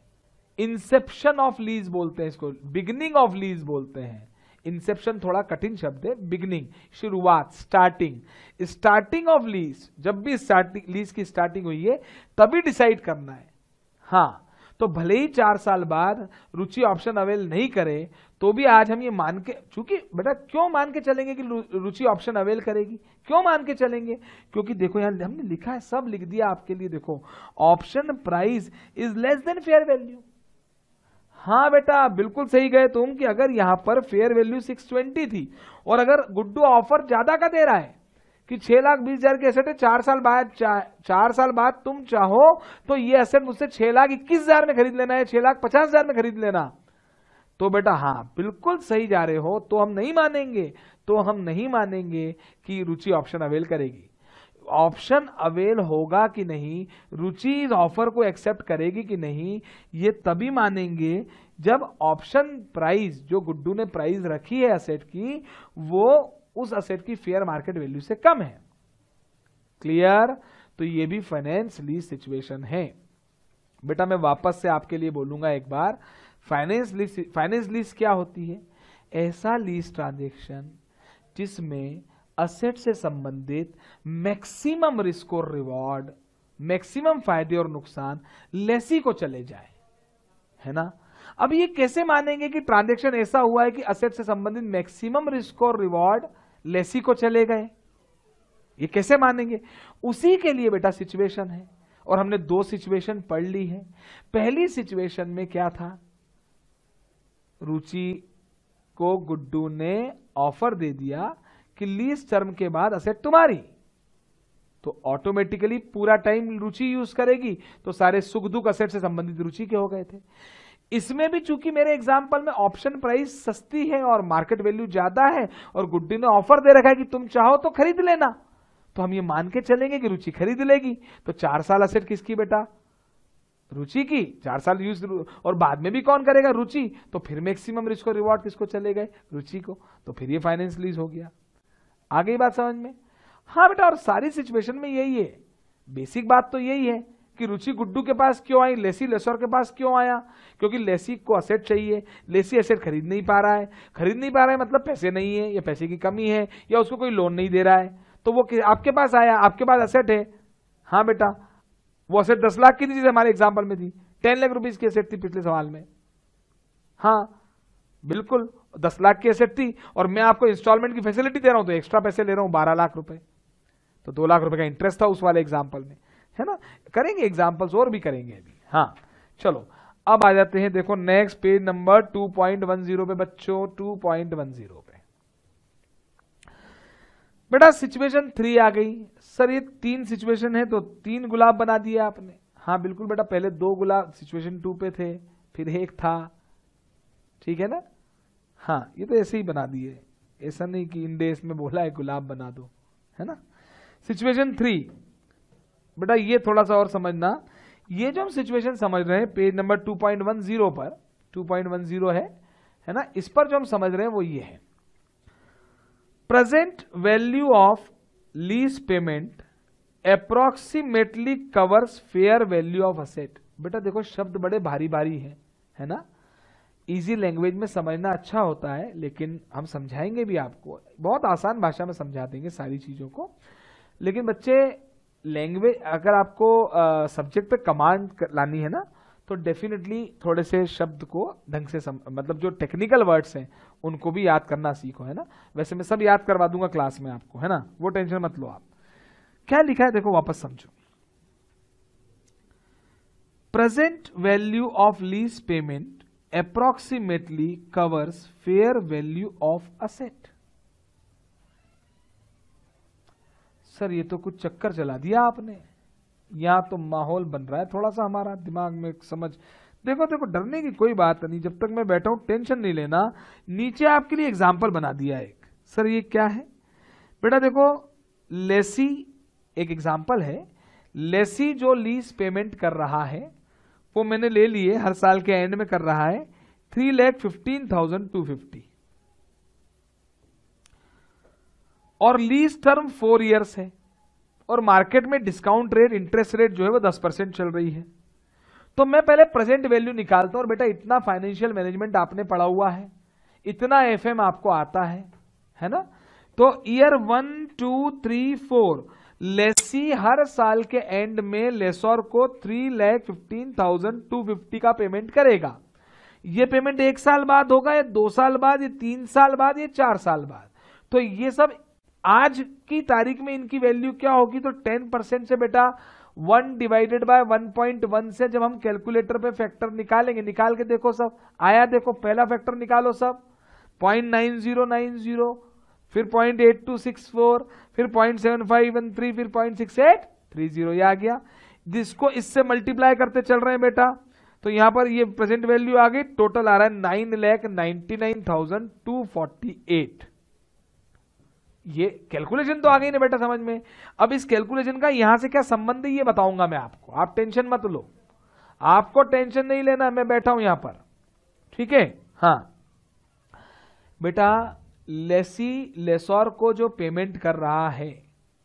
इंसेप्शन ऑफ लीज बोलते हैं इसको बिगिनिंग ऑफ लीज बोलते हैं इंसेप्शन थोड़ा कठिन शब्द है बिगनिंग शुरुआत स्टार्टिंग स्टार्टिंग ऑफ लीज जब भी स्टार्टिंग लीज की स्टार्टिंग हुई है तभी डिसाइड करना है हाँ तो भले ही चार साल बाद रुचि ऑप्शन अवेल नहीं करे तो भी आज हम ये मान के चूंकि बेटा क्यों मान के चलेंगे कि रुचि ऑप्शन अवेल करेगी क्यों मान के चलेंगे क्योंकि देखो यहाँ हमने लिखा है सब लिख दिया आपके लिए देखो option price is less than fair value हाँ बेटा बिल्कुल सही गए तुम कि अगर यहाँ पर फेयर वैल्यू 620 थी और अगर गुड्डू ऑफर ज्यादा का दे रहा है कि छह लाख बीस हजार की एसेट है चार साल बाद चा, चार साल बाद तुम चाहो तो ये एसेट मुझसे छह लाख इक्कीस हजार में खरीद लेना है छह लाख पचास हजार में खरीद लेना तो बेटा हाँ बिल्कुल सही जा रहे हो तो हम नहीं मानेंगे तो हम नहीं मानेंगे कि रुचि ऑप्शन अवेल करेगी ऑप्शन अवेल होगा कि नहीं रुचि इस ऑफर को एक्सेप्ट करेगी कि नहीं ये तभी मानेंगे जब ऑप्शन प्राइस जो गुड्डू ने प्राइस रखी है असेट की वो उस असेट की फेयर मार्केट वैल्यू से कम है क्लियर तो ये भी फाइनेंस लीज सिचुएशन है बेटा मैं वापस से आपके लिए बोलूंगा एक बार फाइनेंस लीज फाइनेंस लीज क्या होती है ऐसा लीज ट्रांजेक्शन जिसमें असेट से संबंधित मैक्सिमम रिस्क और रिवॉर्ड मैक्सिमम फायदे और नुकसान लेसी को चले जाए है ना अब ये कैसे मानेंगे कि ट्रांजेक्शन ऐसा हुआ है कि असेट से संबंधित मैक्सिमम रिस्क और रिवॉर्ड लेसी को चले गए ये कैसे मानेंगे उसी के लिए बेटा सिचुएशन है और हमने दो सिचुएशन पढ़ ली है पहली सिचुएशन में क्या था रुचि को गुड्डू ने ऑफर दे दिया कि लीज टर्म के बाद असेट तुम्हारी तो ऑटोमेटिकली पूरा टाइम रुचि यूज करेगी तो सारे सुख दुख असेट से संबंधित रुचि के हो गए थे इसमें भी चूंकि मेरे एग्जाम्पल में ऑप्शन प्राइस सस्ती है और मार्केट वैल्यू ज्यादा है और गुड्डी ने ऑफर दे रखा है कि तुम चाहो तो खरीद लेना तो हम ये मान के चलेंगे कि रुचि खरीद लेगी तो चार साल असेट किसकी बेटा रुचि की चार साल यूज और बाद में भी कौन करेगा रुचि तो फिर मैक्सिमम रिस्क और रिवॉर्ड किसको चले गए रुचि को तो फिर ये फाइनेंस लीज हो गया आ गई बात समझ में हाँ बेटा और सारी सिचुएशन में यही है बेसिक बात तो यही है कि रुचि गुड्डू के पास क्यों आई लेसी लेसोर के पास क्यों आया क्योंकि लेसी को असेट चाहिए लेसी असेट खरीद नहीं पा रहा है खरीद नहीं पा रहा है मतलब पैसे नहीं है या पैसे की कमी है या उसको कोई लोन नहीं दे रहा है तो वो आपके पास आया आपके पास असेट है हाँ बेटा वो असेट दस लाख की थी जिसे हमारे एग्जाम्पल में थी टेन लाख रुपीज की असेट थी पिछले सवाल में हाँ बिल्कुल दस लाख की एसेट थी और मैं आपको इंस्टॉलमेंट की फैसिलिटी दे रहा हूं तो एक्स्ट्रा पैसे ले रहा हूं बारह लाख रुपए तो दो लाख रुपए का इंटरेस्ट था उस वाले एग्जाम्पल में है ना करेंगे एग्जाम्पल्स और भी करेंगे अभी हाँ चलो अब आ जाते हैं देखो नेक्स्ट पेज नंबर 2.10 पे बच्चों 2.10 पे बेटा सिचुएशन थ्री आ गई सर ये तीन सिचुएशन है तो तीन गुलाब बना दिए आपने हाँ बिल्कुल बेटा पहले दो गुलाब सिचुएशन टू पे थे फिर एक था ठीक है ना हाँ ये तो ऐसे ही बना दिए ऐसा नहीं कि इन डेज में बोला है गुलाब बना दो है ना सिचुएशन थ्री बेटा ये थोड़ा सा और समझना ये जो हम सिचुएशन समझ रहे हैं पेज नंबर 2.10 पर 2.10 है है ना इस पर जो हम समझ रहे हैं वो ये है present value of lease payment approximately covers fair value of asset बेटा देखो शब्द बड़े भारी भारी हैं है ना इजी लैंग्वेज में समझना अच्छा होता है लेकिन हम समझाएंगे भी आपको बहुत आसान भाषा में समझा देंगे सारी चीज़ों को लेकिन बच्चे लैंग्वेज अगर आपको सब्जेक्ट पे कमांड लानी है ना तो डेफिनेटली थोड़े से शब्द को ढंग से सम, मतलब जो टेक्निकल वर्ड्स हैं उनको भी याद करना सीखो है ना वैसे मैं सब याद करवा दूंगा क्लास में आपको है ना वो टेंशन मत लो आप क्या लिखा है देखो वापस समझो present value of lease payment approximately covers fair value of asset. Sir ये तो कुछ चक्कर चला दिया आपने यहां तो माहौल बन रहा है थोड़ा सा हमारा दिमाग में समझ देखो देखो डरने की कोई बात नहीं जब तक मैं बैठा हूं टेंशन नहीं लेना नीचे आपके लिए एग्जाम्पल बना दिया एक सर ये क्या है बेटा देखो लेसी एक एग्जाम्पल है लेसी जो लीज पेमेंट कर रहा है वो मैंने ले लिए हर साल के एंड में कर रहा है three lakh fifteen thousand two fifty और लीज टर्म फोर इयर्स है और मार्केट में डिस्काउंट रेट इंटरेस्ट रेट जो है वो दस परसेंट चल रही है तो मैं पहले प्रेजेंट वैल्यू निकालता हूं और बेटा इतना फाइनेंशियल मैनेजमेंट आपने पढ़ा हुआ है इतना एफ आपको आता है है ना तो year one two three four lessee हर साल के एंड में लेसोर को three lakh fifteen thousand two fifty का पेमेंट करेगा ये पेमेंट एक साल बाद होगा या दो साल बाद या तीन साल बाद या चार साल बाद तो ये सब आज की तारीख में इनकी वैल्यू क्या होगी तो टेन परसेंट से बेटा one divided by one point one से जब हम कैलकुलेटर पे फैक्टर निकालेंगे निकाल के देखो सब आया देखो पहला फैक्टर निकालो सब point nine zero nine zero फिर point eight two six four फिर point seven five one three फिर point six eight three zero आ गया जिसको इससे मल्टीप्लाई करते चल रहे हैं बेटा तो यहां पर ये प्रेजेंट वैल्यू आ गई टोटल आ रहा है nine lakh ninety nine thousand two forty eight ये कैलकुलेशन तो आ गई ना बेटा समझ में अब इस कैलकुलेशन का यहां से क्या संबंध है ये बताऊंगा मैं आपको आप टेंशन मत लो आपको टेंशन नहीं लेना मैं बैठा हूं यहां पर ठीक है हाँ बेटा लेसी लेसोर को जो पेमेंट कर रहा है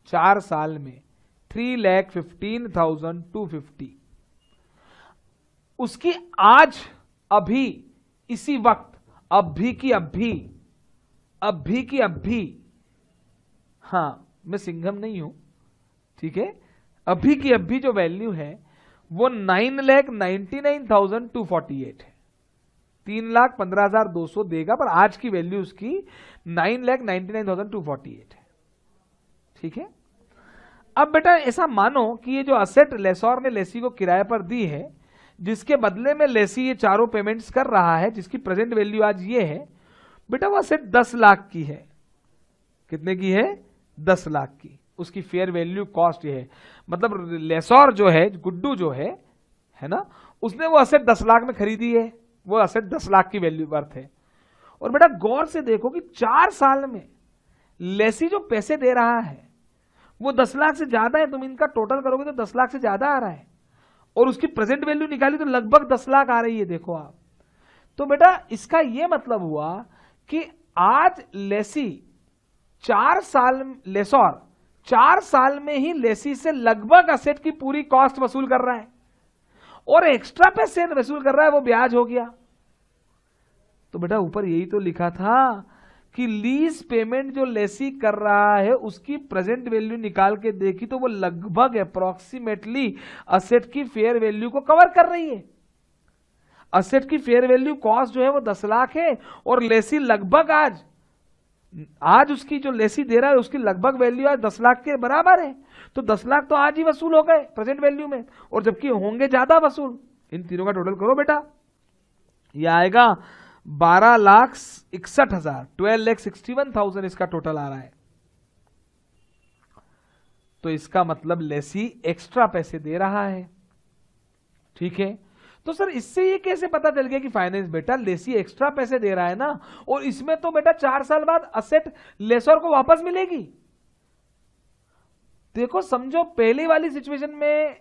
चार साल में three lakh fifteen thousand two fifty उसकी आज अभी इसी वक्त अभी की अभी अभी की अभी हां मैं सिंघम नहीं हूं ठीक है अभी की अभी जो वैल्यू है वो nine lakh ninety nine thousand two forty eight है तीन लाख पंद्रह हजार दो सौ देगा पर आज की वैल्यू उसकी nine lakh ninety nine thousand two forty eight है ठीक है अब बेटा ऐसा मानो कि ये जो असेट लेसोर ने लेसी को किराए पर दी है जिसके बदले में लेसी ये चारों पेमेंट्स कर रहा है जिसकी प्रेजेंट वैल्यू आज ये है बेटा वो असेट दस लाख की है कितने की है दस लाख की उसकी फेयर वैल्यू कॉस्ट है मतलब लेसोर जो है गुड्डू जो है है ना उसने वो असेट दस लाख में खरीदी है वो असेट दस लाख की वैल्यू वर्थ है और बेटा गौर से देखो कि चार साल में लेसी जो पैसे दे रहा है वो दस लाख से ज्यादा है तुम इनका टोटल करोगे तो दस लाख से ज्यादा आ रहा है और उसकी प्रेजेंट वैल्यू निकाली तो लगभग दस लाख आ रही है देखो आप तो बेटा इसका यह मतलब हुआ कि आज लेसी चार साल लेसौर चार साल में ही लेसी से लगभग असेट की पूरी कॉस्ट वसूल कर रहा है और एक्स्ट्रा पैसे वसूल कर रहा है वो ब्याज हो गया तो बेटा ऊपर यही तो लिखा था कि लीज पेमेंट जो लेसी कर रहा है उसकी प्रेजेंट वैल्यू निकाल के देखी तो वो लगभग अप्रोक्सीमेटली असेट की फेयर वैल्यू को कवर कर रही है असेट की फेयर वैल्यू कॉस्ट जो है वो दस लाख है और लेसी लगभग आज आज उसकी जो लेसी दे रहा है उसकी लगभग वैल्यू आज दस लाख के बराबर है तो दस लाख तो आज ही वसूल हो गए प्रेजेंट वैल्यू में और जबकि होंगे ज्यादा वसूल इन तीनों का टोटल करो बेटा यह आएगा बारह लाख इकसठ हजार twelve lakh sixty one thousand इसका टोटल आ रहा है तो इसका मतलब लेसी एक्स्ट्रा पैसे दे रहा है ठीक है तो सर इससे ये कैसे पता चल गया कि फाइनेंस बेटा लेसी एक्स्ट्रा पैसे दे रहा है ना और इसमें तो बेटा चार साल बाद असेट लेसर को वापस मिलेगी देखो समझो पहले वाली सिचुएशन में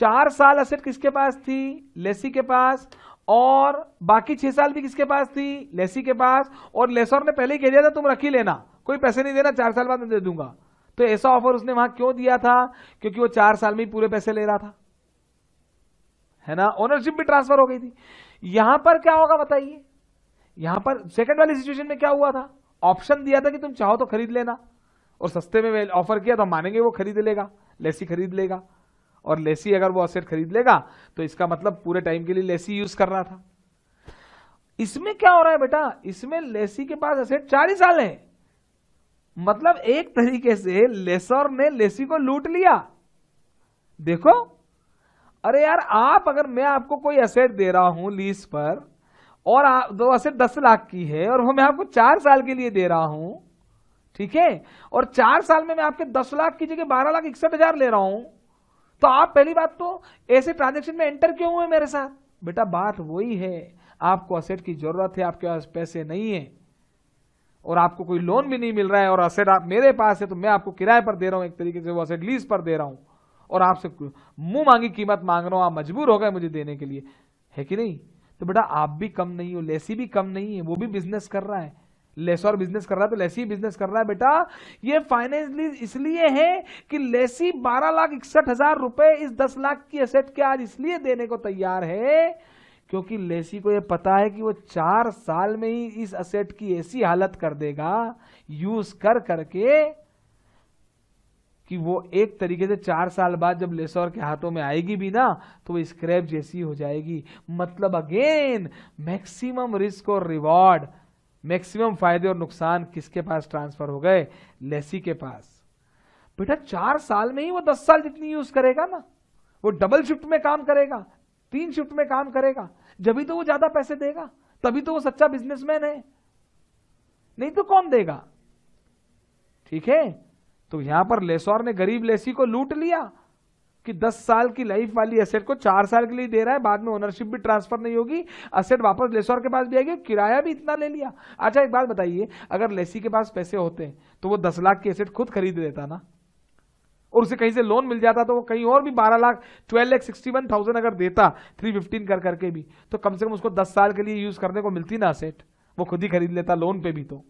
चार साल असेट किसके पास थी लेसी के पास और बाकी छह साल भी किसके पास थी लेसी के पास और लेसोर ने पहले ही कह दिया था तुम रख ही लेना कोई पैसे नहीं देना चार साल बाद मैं दे दूंगा तो ऐसा ऑफर उसने वहां क्यों दिया था क्योंकि वो चार साल में ही पूरे पैसे ले रहा था है ना ओनरशिप भी ट्रांसफर हो गई थी यहां पर क्या होगा बताइए यहां पर सेकंड वाली सिचुएशन में क्या हुआ था ऑप्शन दिया था कि तुम चाहो तो खरीद लेना और सस्ते में ऑफर किया तो मानेंगे वो खरीद लेगा लेसी खरीद लेगा और लेसी अगर वो असेट खरीद लेगा तो इसका मतलब पूरे टाइम के लिए लेसी यूज कर रहा था इसमें क्या हो रहा है बेटा इसमें लेसी के पास असेट चार ही साल है मतलब एक तरीके से लेसर ने लेसी को लूट लिया देखो अरे यार आप अगर मैं आपको कोई असेट दे रहा हूं लीज पर और आप दो असेट दस लाख की है और वो मैं आपको चार साल के लिए दे रहा हूं ठीक है और चार साल में मैं आपके दस लाख की जगह बारह लाख इकसठ हजार ले रहा हूं तो आप पहली बात तो ऐसे ट्रांजेक्शन में एंटर क्यों हुए मेरे साथ बेटा बात वही है आपको असेट की जरूरत है आपके पास पैसे नहीं है और आपको कोई लोन भी नहीं मिल रहा है और असेट आप मेरे पास है तो मैं आपको किराए पर दे रहा हूं एक तरीके से वो असेट लीज पर दे रहा हूं और आपसे मुंह मांगी कीमत मांग रहा हूं आप मजबूर हो गए मुझे देने के लिए है कि नहीं तो बेटा आप भी कम नहीं हो लेसी भी कम नहीं है वो भी बिजनेस कर रहा है लेस और बिजनेस कर रहा है तो लेसी बिजनेस कर रहा है बेटा ये फाइनेंस लीज इसलिए है कि लेसी बारह लाख इकसठ हजार रुपए इस दस लाख की एसेट के आज इसलिए देने को तैयार है क्योंकि लेसी को यह पता है कि वो चार साल में ही इस असेट की ऐसी हालत कर देगा यूज कर करके कि वो एक तरीके से चार साल बाद जब लेसोर के हाथों में आएगी भी ना तो वो स्क्रैप जैसी हो जाएगी मतलब अगेन मैक्सिमम रिस्क और रिवॉर्ड मैक्सिमम फायदे और नुकसान किसके पास ट्रांसफर हो गए लेसी के पास बेटा चार साल में ही वो दस साल जितनी यूज करेगा ना वो डबल शिफ्ट में काम करेगा तीन शिफ्ट में काम करेगा जब तो वो ज्यादा पैसे देगा तभी तो वो सच्चा बिजनेसमैन है नहीं तो कौन देगा ठीक है तो यहां पर लेसौर ने गरीब लेसी को लूट लिया कि 10 साल की लाइफ वाली एसेट को चार साल के लिए दे रहा है बाद में ओनरशिप भी ट्रांसफर नहीं होगी असेट वापस लेसोर के पास भी आएगी किराया भी इतना ले लिया अच्छा एक बात बताइए अगर लेसी के पास पैसे होते तो वो दस लाख की एसेट खुद खरीद लेता ना और उसे कहीं से लोन मिल जाता तो वो कहीं और भी बारह lakh twelve lakh sixty one thousand अगर देता थ्री फिफ्टीन कर करके भी तो कम से कम उसको दस साल के लिए यूज करने को मिलती ना असेट वो खुद ही खरीद लेता लोन पे भी तो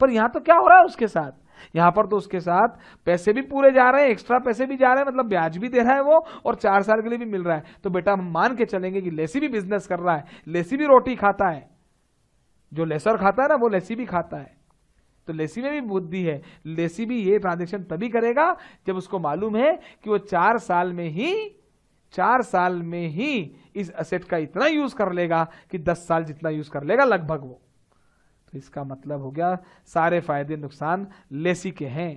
पर यहाँ तो क्या हो रहा है उसके साथ यहाँ पर तो उसके साथ पैसे भी पूरे जा रहे हैं एक्स्ट्रा पैसे भी जा रहे हैं मतलब ब्याज भी दे रहा है वो और चार साल के लिए भी मिल रहा है तो बेटा हम मान के चलेंगे कि लेसी भी बिजनेस कर रहा है लेसी भी रोटी खाता है जो लेसर खाता है ना वो लेसी भी खाता है तो लेसी में भी बुद्धि है लेसी भी ये ट्रांजेक्शन तभी करेगा जब उसको मालूम है कि वो चार साल में ही चार साल में ही इस असेट का इतना यूज कर लेगा कि दस साल जितना यूज कर लेगा लगभग वो तो इसका मतलब हो गया सारे फायदे नुकसान लेसी के हैं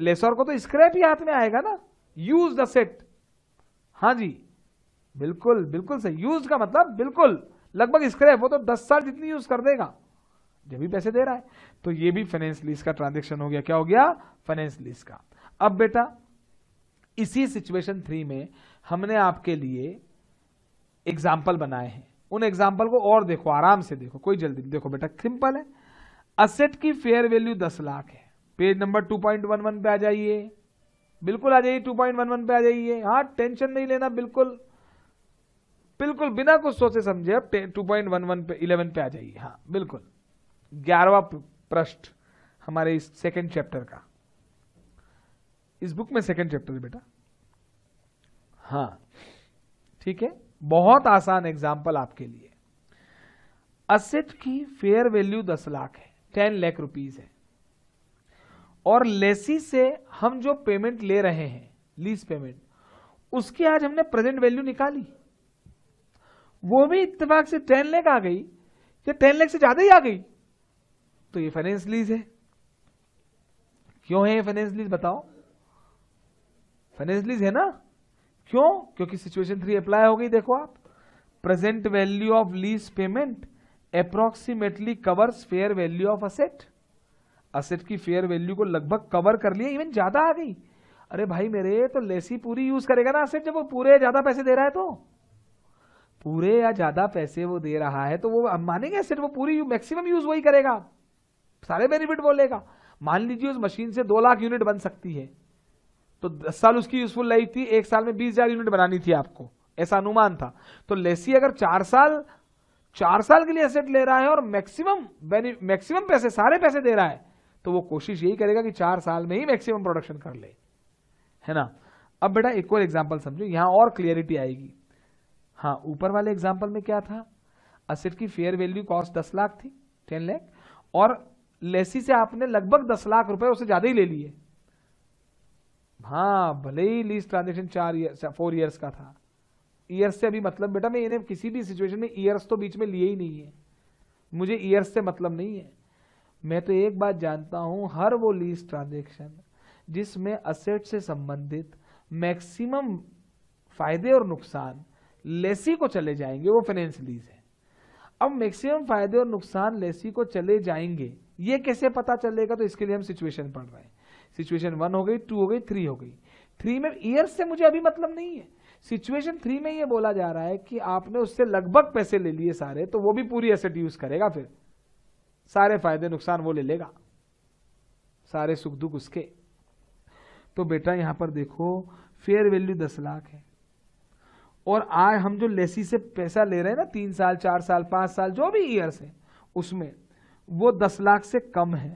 लेसर को तो स्क्रैप ही हाथ में आएगा ना यूज द सेट हाँ जी बिल्कुल बिल्कुल सही यूज का मतलब बिल्कुल लगभग स्क्रैप वो तो दस साल जितनी यूज कर देगा जब भी पैसे दे रहा है तो ये भी फाइनेंस लीज का ट्रांजेक्शन हो गया क्या हो गया फाइनेंस लीज का अब बेटा इसी सिचुएशन थ्री में हमने आपके लिए एग्जाम्पल बनाए हैं उन एग्जाम्पल को और देखो आराम से देखो कोई जल्दी देखो बेटा सिंपल है असेट की फेयर वैल्यू दस लाख है page number two point one one पे आ जाइए बिल्कुल आ जाइए टू पॉइंट वन वन पे आ जाइए हाँ टेंशन नहीं लेना बिल्कुल बिल्कुल बिना कुछ सोचे समझे अब टू पॉइंट वन वन पे इलेवन पे आ जाइए हाँ बिल्कुल ग्यारहवा प्रश्न हमारे इस सेकेंड चैप्टर का इस बुक में सेकेंड चैप्टर है बेटा हाँ ठीक है बहुत आसान एग्जाम्पल आपके लिए असेट की फेयर वैल्यू दस लाख है टेन लाख रुपीज है और लेसी से हम जो पेमेंट ले रहे हैं लीज पेमेंट उसकी आज हमने प्रेजेंट वैल्यू निकाली वो भी इतफाक से टेन लेख आ गई या टेन लेख से ज्यादा ही आ गई तो ये फाइनेंस लीज है क्यों है ये फाइनेंस लीज बताओ फाइनेंस लीज है ना क्यों क्योंकि सिचुएशन थ्री अप्लाई हो गई देखो आप present value of lease payment approximately covers fair value of asset asset की फेयर वैल्यू को लगभग कवर कर लिए इवन ज्यादा आ गई अरे भाई मेरे तो लेसी पूरी यूज करेगा ना असेट जब वो पूरे ज्यादा पैसे दे रहा है तो पूरे या ज्यादा पैसे वो दे रहा है तो वो मानेंगे असेट वो पूरी मैक्सिमम यूज वही करेगा सारे बेनिफिट वो लेगा मान लीजिए उस मशीन से दो लाख यूनिट बन सकती है तो दस साल उसकी यूजफुल लाइफ थी एक साल में बीस हजार यूनिट बनानी थी आपको ऐसा अनुमान था तो लेसी अगर चार साल चार साल के लिए एसेट ले रहा है और मैक्सिमम मैक्सिमम पैसे सारे पैसे दे रहा है तो वो कोशिश यही करेगा कि चार साल में ही मैक्सिमम प्रोडक्शन कर ले है ना अब बेटा एक और एग्जाम्पल समझो यहां और क्लियरिटी आएगी हाँ ऊपर वाले एग्जाम्पल में क्या था असेट की फेयर वैल्यू कॉस्ट दस लाख थी टेन लैख और लेसी से आपने लगभग दस लाख रुपए उसे ज्यादा ही ले लिए हाँ भले ही लीज ट्रांजेक्शन चार ईयर फोर ईयर्स का था ईयर्स से अभी मतलब बेटा मैं इन्हें किसी भी सिचुएशन में ईयर्स तो बीच में लिए ही नहीं है मुझे ईयर्स से मतलब नहीं है मैं तो एक बात जानता हूँ हर वो लीज ट्रांजेक्शन जिसमें असेट से संबंधित मैक्सिमम फायदे और नुकसान लेसी को चले जाएंगे वो फाइनेंस लीज है अब मैक्सिमम फायदे और नुकसान लेसी को चले जाएंगे ये कैसे पता चलेगा तो इसके लिए हम सिचुएशन पढ़ रहे हैं सिचुएशन वन हो गई टू हो गई थ्री हो गई थ्री में ईयर से मुझे अभी मतलब नहीं है सिचुएशन थ्री में ये बोला जा रहा है कि आपने उससे लगभग पैसे ले लिए सारे तो वो भी पूरी एसेट यूज करेगा फिर सारे फायदे नुकसान वो ले लेगा सारे सुख दुख उसके तो बेटा यहां पर देखो फेयर वैल्यू दस लाख है और आज हम जो लेसी से पैसा ले रहे हैं ना तीन साल चार साल पांच साल जो भी ईयर्स है उसमें वो दस लाख से कम है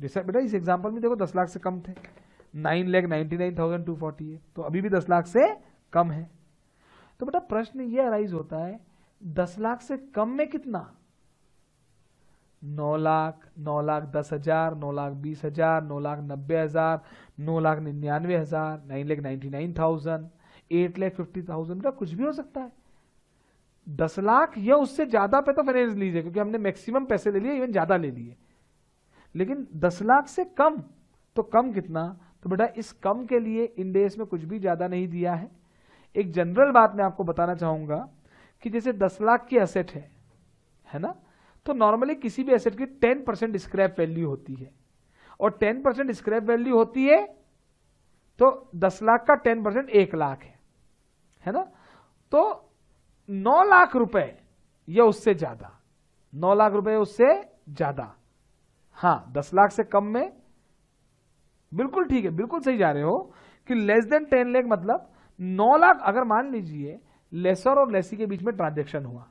जैसा बेटा इस एग्जाम्पल में देखो दस लाख से कम थे nine lakh ninety nine thousand two forty है तो अभी भी दस लाख से कम है तो बेटा प्रश्न ये अराइज होता है दस लाख से कम में कितना नौ लाख नौ लाख दस हजार नौ लाख बीस हजार नौ लाख नब्बे हजार नौ लाख निन्यानवे हजार nine lakh ninety nine thousand eight lakh fifty thousand का कुछ भी हो सकता है दस लाख या उससे ज्यादा पे तो फाइनेंस लीजिए क्योंकि हमने मैक्सिमम पैसे ले लिए इवन ज्यादा ले लिए लेकिन दस लाख से कम तो कम कितना तो बेटा इस कम के लिए इंडेस में कुछ भी ज़्यादा नहीं दिया है एक जनरल बात मैं आपको बताना चाहूंगा कि जैसे दस लाख की एसेट है है ना तो नॉर्मली किसी भी एसेट की टेन परसेंट स्क्रैप वैल्यू होती है और टेन परसेंट स्क्रैप वैल्यू होती है तो दस लाख का टेन परसेंट एक लाख है है ना तो नौ लाख रुपए या उससे ज्यादा नौ लाख रुपए उससे ज्यादा हाँ दस लाख से कम में बिल्कुल ठीक है बिल्कुल सही जा रहे हो कि लेस देन टेन लाख मतलब नौ लाख अगर मान लीजिए लेसर और लेसी के बीच में ट्रांजेक्शन हुआ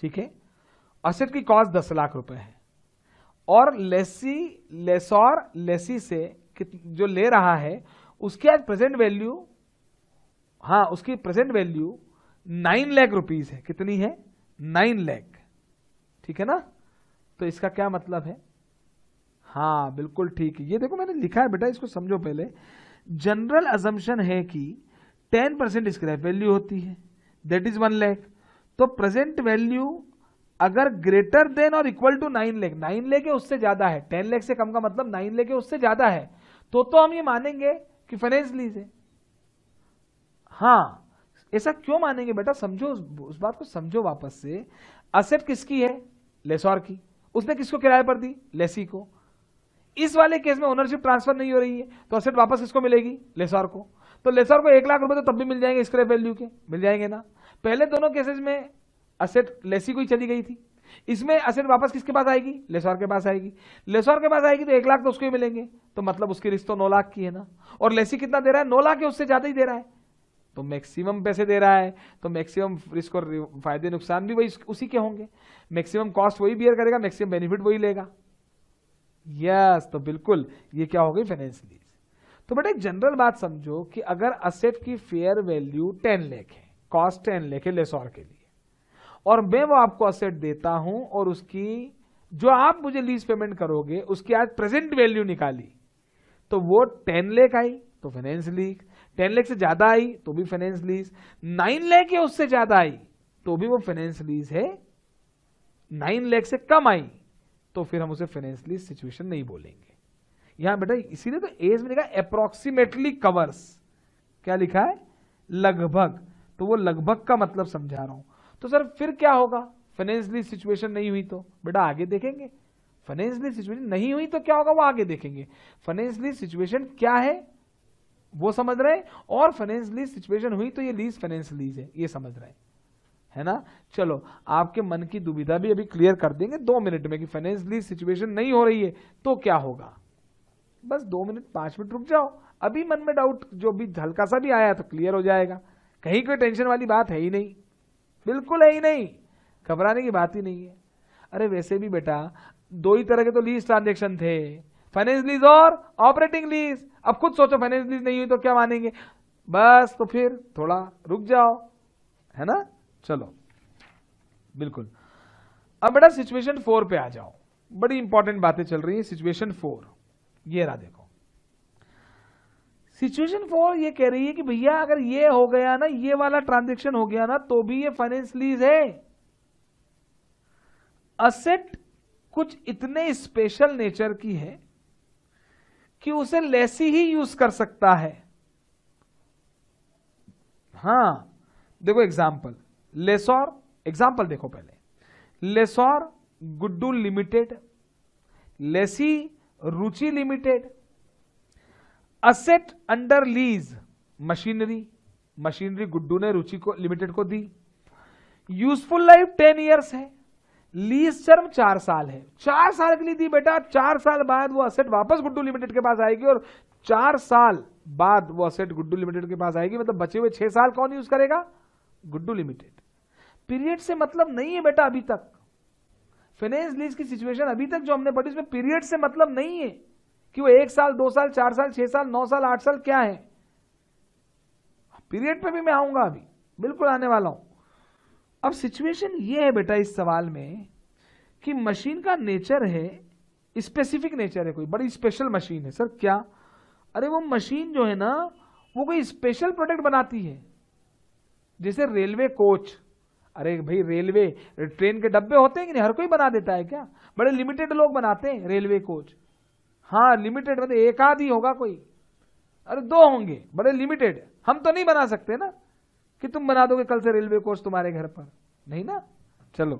ठीक है असेट की कॉस्ट दस लाख रुपए है और लेसी लेसौर लेसी से जो ले रहा है उसकी आज प्रेजेंट वैल्यू हाँ उसकी present value nine lakh rupees है कितनी है नाइन लैख ठीक है ना तो इसका क्या मतलब है हाँ बिल्कुल ठीक है ये देखो मैंने लिखा है बेटा इसको समझो पहले जनरल अजम्पन है कि टेन परसेंट स्क्रैप वैल्यू होती है दैट इज वन लैख तो प्रेजेंट वैल्यू अगर ग्रेटर देन और equal to nine lakh nine lakh है उससे ज्यादा है टेन लैख से कम का मतलब नाइन लैख है उससे ज्यादा है तो तो हम ये मानेंगे कि फाइनेंस लीज है हाँ ऐसा क्यों मानेंगे बेटा समझो उस बात को समझो वापस से असेट किसकी है लेसौर की उसने किसको किराए पर दी लेसी को इस वाले केस में ओनरशिप ट्रांसफर नहीं हो रही है तो असेट वापस किसको मिलेगी लेसर को तो लेसर को एक लाख रुपए तो तब भी मिल जाएंगे स्क्रैप वैल्यू के मिल जाएंगे ना पहले दोनों केसेज में असेट लेसी को ही चली गई थी इसमें असेट वापस किसके पास आएगी लेसौर के पास आएगी लेसौर के पास आएगी तो एक लाख तो उसको ही मिलेंगे तो मतलब उसकी रिश्त तो नौ लाख की है ना और लेसी कितना दे रहा है नौ लाख है उससे ज्यादा ही दे रहा है तो मैक्सिमम पैसे दे रहा है तो मैक्सिमम रिस्क और फायदे नुकसान भी वही उसी के होंगे मैक्सिमम कॉस्ट वही बियर करेगा मैक्सिमम बेनिफिट वही लेगा यस तो बिल्कुल ये क्या हो गई फाइनेंस लीज तो बेटा एक जनरल बात समझो कि अगर असेट की फेयर वैल्यू टेन लेख है कॉस्ट टेन लेख है लेसौर के लिए और मैं वो आपको असेट देता हूं और उसकी जो आप मुझे लीज पेमेंट करोगे उसकी आज प्रेजेंट वैल्यू निकाली तो वो टेन लेख आई तो फाइनेंस लीज टेन लेख से ज्यादा आई तो भी फाइनेंस लीज नाइन लेख या उससे ज्यादा आई तो भी वो फाइनेंस लीज है नाइन लेख से कम आई तो फिर हम उसे फाइनेंशियली सिचुएशन नहीं बोलेंगे यहां बेटा इसीलिए तो एज में लिखा अप्रोक्सीमेटली कवर्स क्या लिखा है लगभग तो वो लगभग का मतलब समझा रहा हूं तो सर फिर क्या होगा फाइनेंशियली सिचुएशन नहीं हुई तो बेटा आगे देखेंगे फाइनेंशियली सिचुएशन नहीं हुई तो क्या होगा वो आगे देखेंगे फाइनेंशियली सिचुएशन क्या है वो समझ रहे हैं और फाइनेंशियली सिचुएशन हुई तो ये लीज फाइनेंस लीज है ये समझ रहे हैं है ना चलो आपके मन की दुविधा भी अभी क्लियर कर देंगे दो मिनट में कि फाइनेंशियली सिचुएशन नहीं हो रही है तो क्या होगा बस दो मिनट पांच मिनट रुक जाओ अभी मन में डाउट जो भी हल्का सा भी आया तो क्लियर हो जाएगा कहीं कोई टेंशन वाली बात है ही नहीं बिल्कुल है ही नहीं घबराने की बात ही नहीं है अरे वैसे भी बेटा दो ही तरह के तो लीज ट्रांजेक्शन थे फाइनेंस लीज और ऑपरेटिंग लीज अब खुद सोचो फाइनेंस लीज नहीं हुई तो क्या मानेंगे बस तो फिर थोड़ा रुक जाओ है ना चलो बिल्कुल अब बेटा सिचुएशन फोर पे आ जाओ बड़ी इंपॉर्टेंट बातें चल रही है सिचुएशन फोर ये रहा देखो सिचुएशन फोर ये कह रही है कि भैया अगर ये हो गया ना ये वाला ट्रांजेक्शन हो गया ना तो भी ये फाइनेंस लीज है असेट कुछ इतने स्पेशल नेचर की है कि उसे लेसी ही यूज कर सकता है हां देखो एग्जाम्पल लेसोर एग्जाम्पल देखो पहले lessor Guddu limited lessee Ruchi limited asset under lease machinery machinery Guddu ने रुचि को लिमिटेड को दी यूजफुल लाइफ टेन ईयर्स है लीज टर्म चार साल है चार साल के लिए दी बेटा चार साल बाद वो असेट वापस गुड्डू लिमिटेड के पास आएगी और चार साल बाद वो असेट गुड्डू लिमिटेड के पास आएगी मतलब बचे हुए छह साल कौन यूज करेगा गुड्डू लिमिटेड पीरियड से मतलब नहीं है बेटा अभी तक फाइनेंस लीज की सिचुएशन अभी तक जो हमने पढ़ी उसमें पीरियड से मतलब नहीं है कि वो एक साल दो साल चार साल छह साल नौ साल आठ साल क्या है पीरियड पे भी मैं आऊंगा अभी बिल्कुल आने वाला हूं अब सिचुएशन ये है बेटा इस सवाल में कि मशीन का नेचर है स्पेसिफिक नेचर है कोई बड़ी स्पेशल मशीन है सर क्या अरे वो मशीन जो है ना वो कोई स्पेशल प्रोडक्ट बनाती है जैसे रेलवे कोच अरे भाई रेलवे ट्रेन के डब्बे होते हैं कि नहीं हर कोई बना देता है क्या बड़े लिमिटेड लोग बनाते हैं रेलवे कोच हाँ लिमिटेड मतलब एक आध ही होगा कोई अरे दो होंगे बड़े लिमिटेड हम तो नहीं बना सकते ना कि तुम बना दोगे कल से रेलवे कोच तुम्हारे घर पर नहीं ना चलो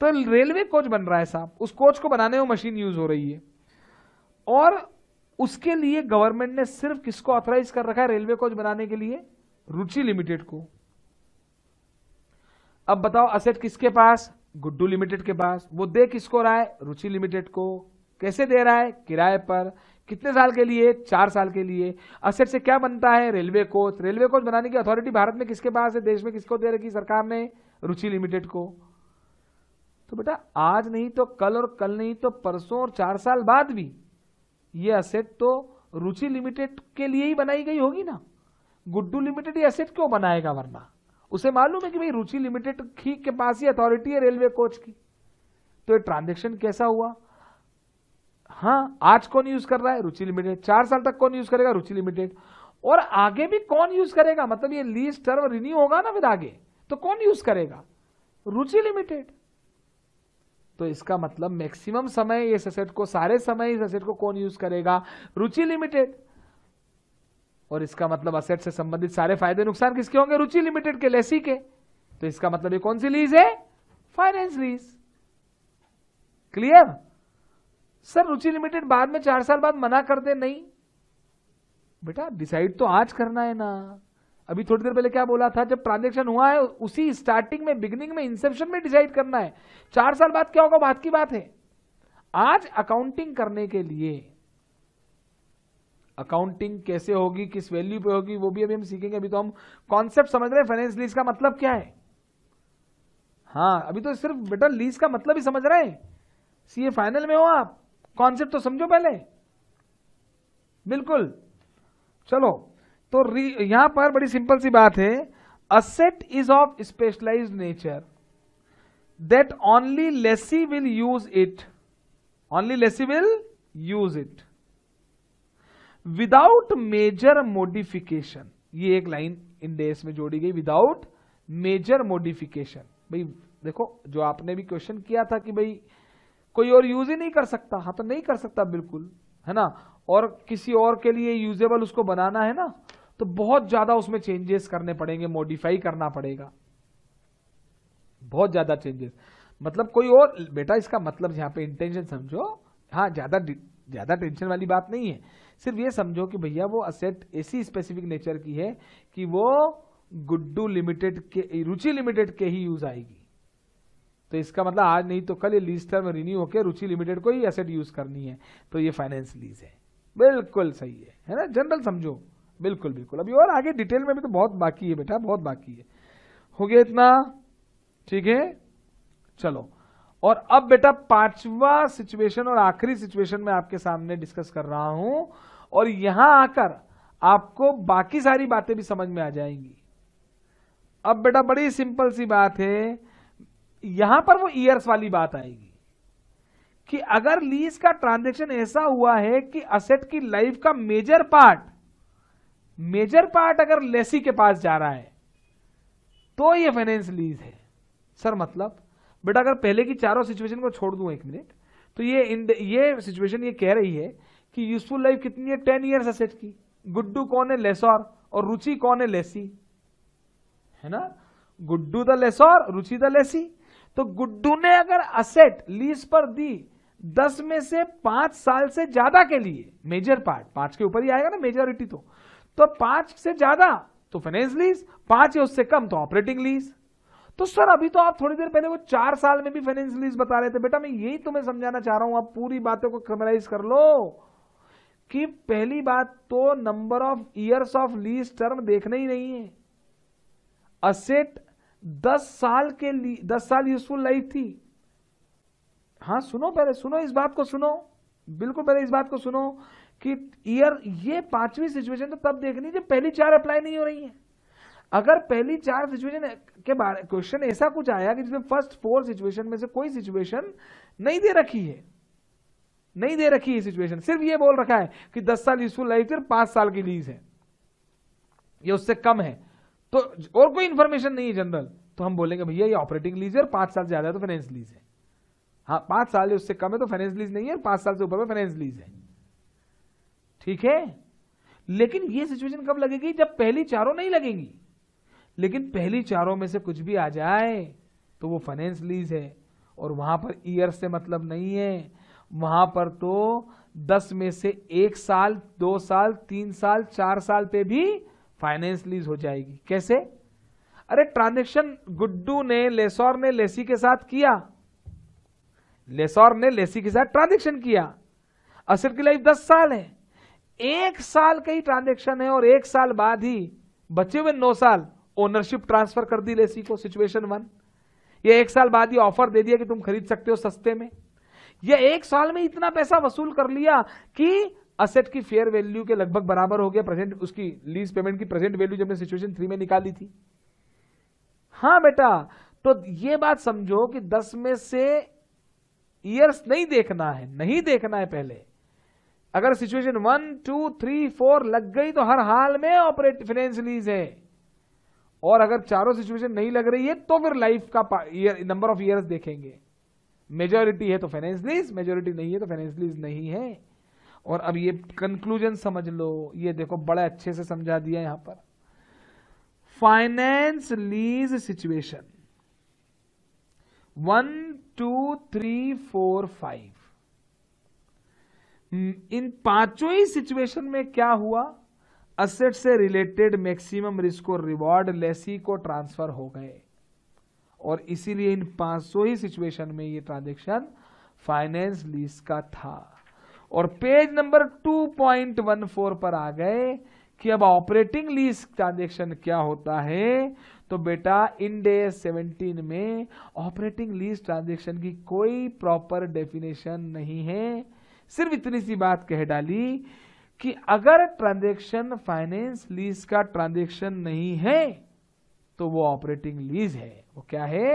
तो रेलवे कोच बन रहा है साहब उस कोच को बनाने में मशीन यूज हो रही है और उसके लिए गवर्नमेंट ने सिर्फ किसको ऑथराइज कर रखा है रेलवे कोच बनाने के लिए रुचि लिमिटेड को अब बताओ असेट किसके पास गुड्डू लिमिटेड के पास वो दे किसको रहा है रुचि लिमिटेड को कैसे दे रहा है किराए पर कितने साल के लिए चार साल के लिए असेट से क्या बनता है रेलवे कोच रेलवे कोच बनाने की अथॉरिटी भारत में किसके पास है देश में किसको दे रखी सरकार ने रुचि लिमिटेड को तो बेटा आज नहीं तो कल और कल नहीं तो परसों और चार साल बाद भी ये असेट तो रुचि लिमिटेड के लिए ही बनाई गई होगी ना गुड्डू लिमिटेड ये असेट क्यों बनाएगा वरना उसे मालूम है कि भाई रुचि लिमिटेड ही के पास ही अथॉरिटी है रेलवे कोच की तो ये ट्रांजेक्शन कैसा हुआ हाँ आज कौन यूज कर रहा है रुचि लिमिटेड चार साल तक कौन यूज करेगा रुचि लिमिटेड और आगे भी कौन यूज करेगा मतलब ये लीज टर्म रिन्यू होगा ना विद आगे तो कौन यूज करेगा रुचि लिमिटेड तो इसका मतलब मैक्सिमम समय इस असेट को सारे समय इस असेट को कौन यूज करेगा रुचि लिमिटेड और इसका मतलब असेट से संबंधित सारे फायदे नुकसान किसके होंगे रुचि लिमिटेड के लेसी के तो इसका मतलब ये कौन सी लीज है finance lease clear sir Ruchi limited बाद में चार साल बाद मना कर दे नहीं बेटा डिसाइड तो आज करना है ना अभी थोड़ी देर पहले क्या बोला था जब ट्रांजेक्शन हुआ है उसी स्टार्टिंग में बिगनिंग में इंसेप्शन में डिसाइड करना है चार साल बाद क्या होगा बात की बात है आज अकाउंटिंग करने के लिए अकाउंटिंग कैसे होगी किस वैल्यू पे होगी वो भी अभी हम सीखेंगे अभी तो हम कॉन्सेप्ट समझ रहे हैं फाइनेंस लीज का मतलब क्या है हाँ अभी तो सिर्फ बेटा लीज का मतलब ही समझ रहे हैं सीए फाइनल में हो आप कॉन्सेप्ट तो समझो पहले बिल्कुल चलो तो यहां पर बड़ी सिंपल सी बात है asset is of specialise nature that only lessee will use it only lessee will use it without major modification ये एक लाइन इंडेस में जोड़ी गई विदाउट मेजर मोडिफिकेशन भाई देखो जो आपने भी क्वेश्चन किया था कि भाई कोई और यूज ही नहीं कर सकता हाँ तो नहीं कर सकता बिल्कुल है ना और किसी और के लिए यूजेबल उसको बनाना है ना तो बहुत ज्यादा उसमें चेंजेस करने पड़ेंगे मॉडिफाई करना पड़ेगा बहुत ज्यादा चेंजेस मतलब कोई और बेटा इसका मतलब यहां पे इंटेंशन समझो हाँ ज्यादा ज्यादा टेंशन वाली बात नहीं है सिर्फ ये समझो कि भैया वो असेट ऐसी स्पेसिफिक नेचर की है कि वो गुड्डू लिमिटेड के रुचि लिमिटेड के ही यूज आएगी तो इसका मतलब आज नहीं तो कल ये लीज टर्म रिन्यू होकर रुचि लिमिटेड को ही असेट यूज करनी है तो ये फाइनेंस लीज है बिल्कुल सही है है ना जनरल समझो बिल्कुल बिल्कुल अभी और आगे डिटेल में भी तो बहुत बाकी है बेटा बहुत बाकी है हो गया इतना ठीक है चलो और अब बेटा पांचवा सिचुएशन और आखिरी सिचुएशन में आपके सामने डिस्कस कर रहा हूं और यहां आकर आपको बाकी सारी बातें भी समझ में आ जाएंगी अब बेटा बड़ी सिंपल सी बात है यहां पर वो ईयर्स वाली बात आएगी कि अगर लीज का ट्रांजैक्शन ऐसा हुआ है कि असेट की लाइफ का मेजर पार्ट मेजर पार्ट अगर लेसी के पास जा रहा है तो ये फाइनेंस लीज है सर मतलब बेटा अगर पहले की चारों सिचुएशन को छोड़ दूं एक मिनट तो ये ये सिचुएशन ये कह रही है कि यूजफुल लाइफ कितनी है टेन ईयर्स असेट की गुड्डू कौन है लेसोर और रुचि कौन है लेसी है ना Guddu the lessor Ruchi the lessee तो गुड्डू ने अगर असेट लीज पर दी दस में से पांच साल से ज्यादा के लिए मेजर पार्ट पांच के ऊपर ही आएगा ना मेजोरिटी तो तो पांच से ज्यादा तो फाइनेंस लीज पांच या उससे कम तो ऑपरेटिंग लीज तो सर अभी तो आप थोड़ी देर पहले वो चार साल में भी फाइनेंस लीज बता रहे थे बेटा मैं यही तुम्हें समझाना चाह रहा हूं आप पूरी बातों को क्रमराइज कर लो कि पहली बात तो number of years of lease term देखना ही नहीं है असेट दस साल के लिए दस साल यूजफुल लाइफ थी हां सुनो पहले सुनो इस बात को सुनो बिल्कुल पहले इस बात को सुनो कि ईयर ये पांचवी सिचुएशन तो तब देखनी जब पहली चार अप्लाई नहीं हो रही है अगर पहली चार सिचुएशन के बारे क्वेश्चन ऐसा कुछ आया कि जिसमें फर्स्ट फोर सिचुएशन में से कोई सिचुएशन नहीं दे रखी है नहीं दे रखी है सिचुएशन सिर्फ ये बोल रखा है कि दस साल यूजफुल लाइफ सिर्फ पांच साल की लीज है ये उससे कम है तो और कोई इंफॉर्मेशन नहीं है जनरल तो हम बोलेंगे भैया ये ऑपरेटिंग लीज है और पांच साल ज्यादा तो फाइनेंस लीज है हाँ पांच साल उससे कम है तो फाइनेंस लीज नहीं है पांच साल से ऊपर में फाइनेंस लीज है ठीक है लेकिन ये सिचुएशन कब लगेगी जब पहली चारों नहीं लगेंगी लेकिन पहली चारों में से कुछ भी आ जाए तो वो फाइनेंस लीज है और वहां पर ईयर से मतलब नहीं है वहां पर तो दस में से एक साल दो साल तीन साल चार साल पे भी फाइनेंस लीज हो जाएगी कैसे अरे ट्रांजेक्शन गुड्डू ने लेसौर ने लेसी के साथ किया लेसौर ने लेसी के साथ ट्रांजेक्शन किया असर की लाइफ दस साल है एक साल का ही ट्रांजेक्शन है और एक साल बाद ही बचे हुए नौ साल ओनरशिप ट्रांसफर कर दी लेसी को सिचुएशन वन ये एक साल बाद ही ऑफर दे दिया कि तुम खरीद सकते हो सस्ते में ये एक साल में इतना पैसा वसूल कर लिया कि असेट की फेयर वैल्यू के लगभग बराबर हो गया प्रेजेंट उसकी लीज पेमेंट की प्रेजेंट वैल्यू जब सिचुएशन थ्री में निकाली थी हाँ बेटा तो ये बात समझो कि दस में से ईयर्स नहीं देखना है नहीं देखना है पहले अगर situation one two three four लग गई तो हर हाल में ऑपरेट फाइनेंस लीज है और अगर चारों सिचुएशन नहीं लग रही है तो फिर लाइफ का नंबर ऑफ ईयर्स देखेंगे मेजोरिटी है तो फाइनेंस लीज मेजोरिटी नहीं है तो फाइनेंस लीज नहीं है और अब ये कंक्लूजन समझ लो ये देखो बड़े अच्छे से समझा दिया यहां पर finance lease situation one two three four five इन पांचों ही सिचुएशन में क्या हुआ असेट से रिलेटेड मैक्सिमम रिस्क और रिवॉर्ड लेसी को ट्रांसफर हो गए और इसीलिए इन 500 ही सिचुएशन में ये ट्रांजेक्शन फाइनेंस लीज का था और पेज नंबर 2.14 पर आ गए कि अब ऑपरेटिंग लीज ट्रांजेक्शन क्या होता है तो बेटा डे 17 में ऑपरेटिंग लीज ट्रांजेक्शन की कोई प्रॉपर डेफिनेशन नहीं है सिर्फ इतनी सी बात कह डाली कि अगर ट्रांजेक्शन फाइनेंस लीज का ट्रांजेक्शन नहीं है तो वो ऑपरेटिंग लीज है वो क्या है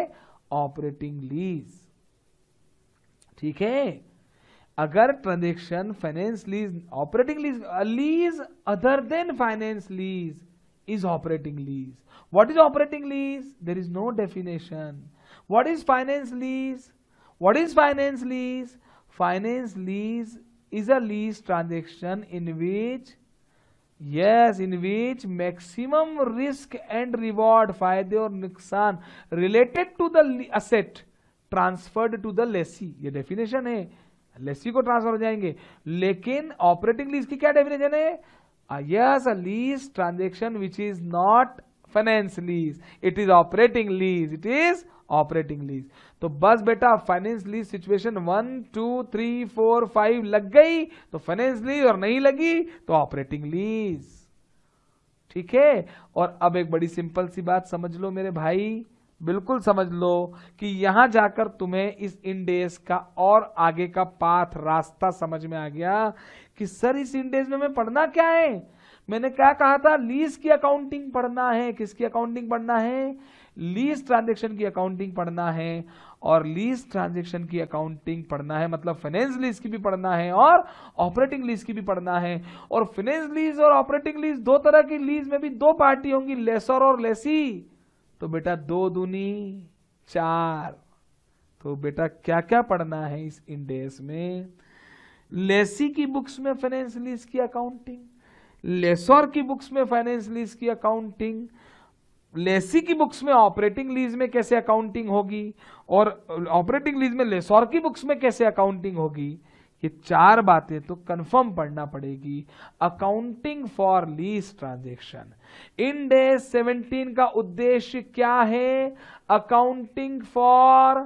ऑपरेटिंग लीज ठीक है अगर transaction finance lease operating lease lease other than finance lease is operating lease what is operating lease there is no definition what is finance lease what is finance lease finance lease is a lease transaction in which yes in which maximum risk and reward फायदे और नुकसान related to the asset transferred to the lessee ये definition है लेसी को ट्रांसफर हो जाएंगे लेकिन ऑपरेटिंग लीज की क्या डेफिनेशन है yes a lease transaction which is not finance lease it is operating lease it is operating lease तो बस बेटा finance lease situation one two three four five लग गई तो फाइनेंस लीज और नहीं लगी तो ऑपरेटिंग लीज ठीक है और अब एक बड़ी सिंपल सी बात समझ लो मेरे भाई बिल्कुल समझ लो कि यहां जाकर तुम्हें इस इंडेस का और आगे का पाथ रास्ता समझ में आ गया कि सर इस इंडेस में मैं पढ़ना क्या है मैंने क्या कहा था लीज की अकाउंटिंग पढ़ना है किसकी अकाउंटिंग पढ़ना है लीज ट्रांजेक्शन की अकाउंटिंग पढ़ना है और लीज ट्रांजेक्शन की अकाउंटिंग पढ़ना है मतलब फाइनेंस लीज की भी पढ़ना है और ऑपरेटिंग लीज की भी पढ़ना है और फाइनेंस लीज और ऑपरेटिंग लीज दो तरह की लीज में भी दो पार्टी होंगी लेसर और लेसी तो बेटा दो दुनी चार तो बेटा क्या क्या पढ़ना है इस इंडेस में लेसी की बुक्स में फाइनेंस लीज की अकाउंटिंग लेसर की बुक्स में फाइनेंस लीज की अकाउंटिंग लेसी की बुक्स में ऑपरेटिंग लीज में कैसे अकाउंटिंग होगी और ऑपरेटिंग लीज में लेसोर की बुक्स में कैसे अकाउंटिंग होगी ये चार बातें तो कंफर्म पढ़ना पड़ेगी accounting for lease transaction in day 17 का उद्देश्य क्या है accounting for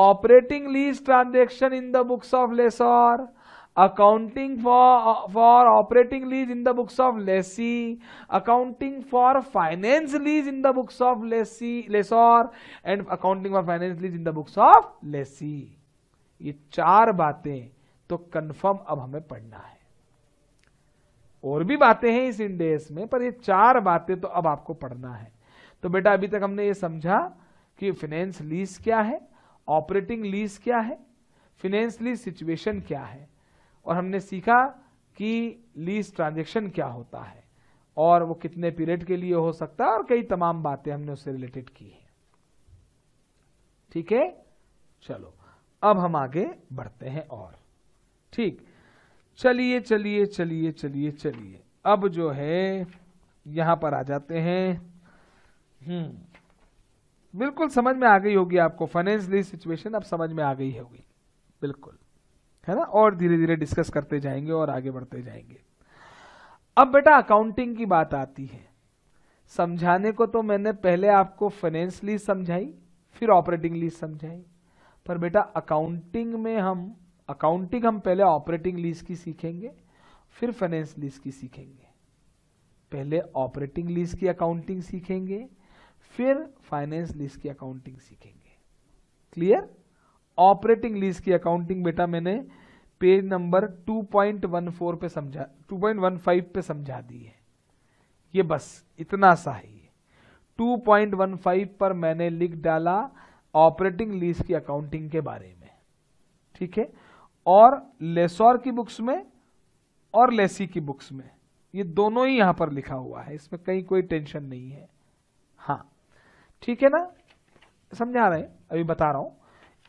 operating lease transaction in the books of lessor accounting for for operating lease in the books of lessee accounting for finance lease in the books of lessee lessor and accounting for finance lease in the books of lessee ये चार बातें तो कंफर्म अब हमें पढ़ना है और भी बातें हैं इस इंडेस में पर ये चार बातें तो अब आपको पढ़ना है तो बेटा अभी तक हमने ये समझा कि फाइनेंस लीज क्या है ऑपरेटिंग लीज क्या है फाइनेंस लीज सिचुएशन क्या है और हमने सीखा कि लीज ट्रांजेक्शन क्या होता है और वो कितने पीरियड के लिए हो सकता है और कई तमाम बातें हमने उससे रिलेटेड की है ठीक है चलो अब हम आगे बढ़ते हैं और ठीक चलिए चलिए चलिए चलिए चलिए अब जो है यहां पर आ जाते हैं हम्म बिल्कुल समझ में आ गई होगी आपको फाइनेंशियली सिचुएशन अब समझ में आ गई होगी बिल्कुल है ना और धीरे धीरे डिस्कस करते जाएंगे और आगे बढ़ते जाएंगे अब बेटा अकाउंटिंग की बात आती है समझाने को तो मैंने पहले आपको फाइनेंस लीज समझाई फिर ऑपरेटिंग लीज समझाई पर बेटा अकाउंटिंग में हम अकाउंटिंग हम पहले ऑपरेटिंग लीज की सीखेंगे फिर फाइनेंस लीज की सीखेंगे पहले ऑपरेटिंग लीज की अकाउंटिंग सीखेंगे फिर फाइनेंस लीज की अकाउंटिंग सीखेंगे क्लियर ऑपरेटिंग लीज की अकाउंटिंग बेटा मैंने पेज नंबर 2.14 पे समझा 2.15 पे समझा दी है ये बस इतना सा है 2.15 पर मैंने लिख डाला ऑपरेटिंग लीज की अकाउंटिंग के बारे में ठीक है और लेसोर की बुक्स में और लेसी की बुक्स में ये दोनों ही यहां पर लिखा हुआ है इसमें कहीं कोई टेंशन नहीं है हाँ ठीक है ना समझा रहे हैं अभी बता रहा हूं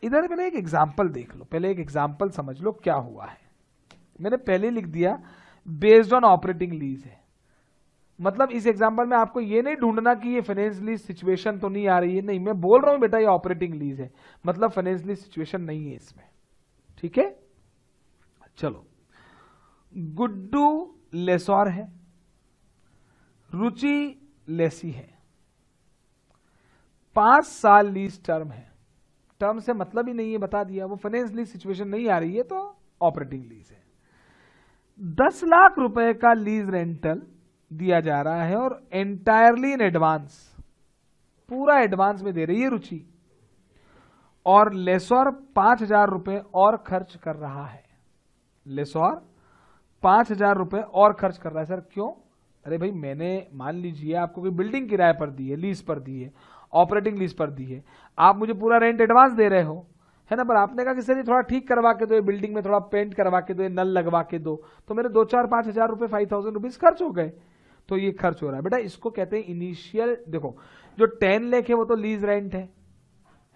इधर मैंने एक एग्जाम्पल देख लो पहले एक एग्जाम्पल समझ लो क्या हुआ है मैंने पहले लिख दिया बेस्ड ऑन ऑपरेटिंग लीज है मतलब इस एग्जाम्पल में आपको ये नहीं ढूंढना कि ये फाइनेंस लीज सिचुएशन तो नहीं आ रही है नहीं मैं बोल रहा हूं बेटा ये ऑपरेटिंग लीज है मतलब फाइनेंस लीज सिचुएशन नहीं है इसमें ठीक है चलो गुड्डू लेसौर है रुचि लेसी है पांच साल लीज टर्म है टर्म से मतलब ही नहीं है बता दिया वो फाइनेंस लीज सिचुएशन नहीं आ रही है तो ऑपरेटिंग लीज है दस लाख रुपए का लीज रेंटल दिया जा रहा है और एंटायरली इन एडवांस पूरा एडवांस में दे रही है रुचि और लेसोर पांच हजार रुपए और खर्च कर रहा है लेसोर पांच हजार रुपए और खर्च कर रहा है सर क्यों अरे भाई मैंने मान लीजिए आपको कोई बिल्डिंग किराए पर दी है लीज पर दी है ऑपरेटिंग लीज पर दी है आप मुझे पूरा रेंट एडवांस दे रहे हो है ना पर आपने कहा कि सर ये थोड़ा ठीक करवा के दो ये बिल्डिंग में थोड़ा पेंट करवा के दो ये नल लगवा के दो तो मेरे दो चार पांच हज़ार रुपए फाइव थाउजेंड रुपीज़ खर्च हो गए तो ये खर्च हो रहा है बेटा इसको कहते हैं इनिशियल देखो जो टेन लेख है वो तो लीज रेंट है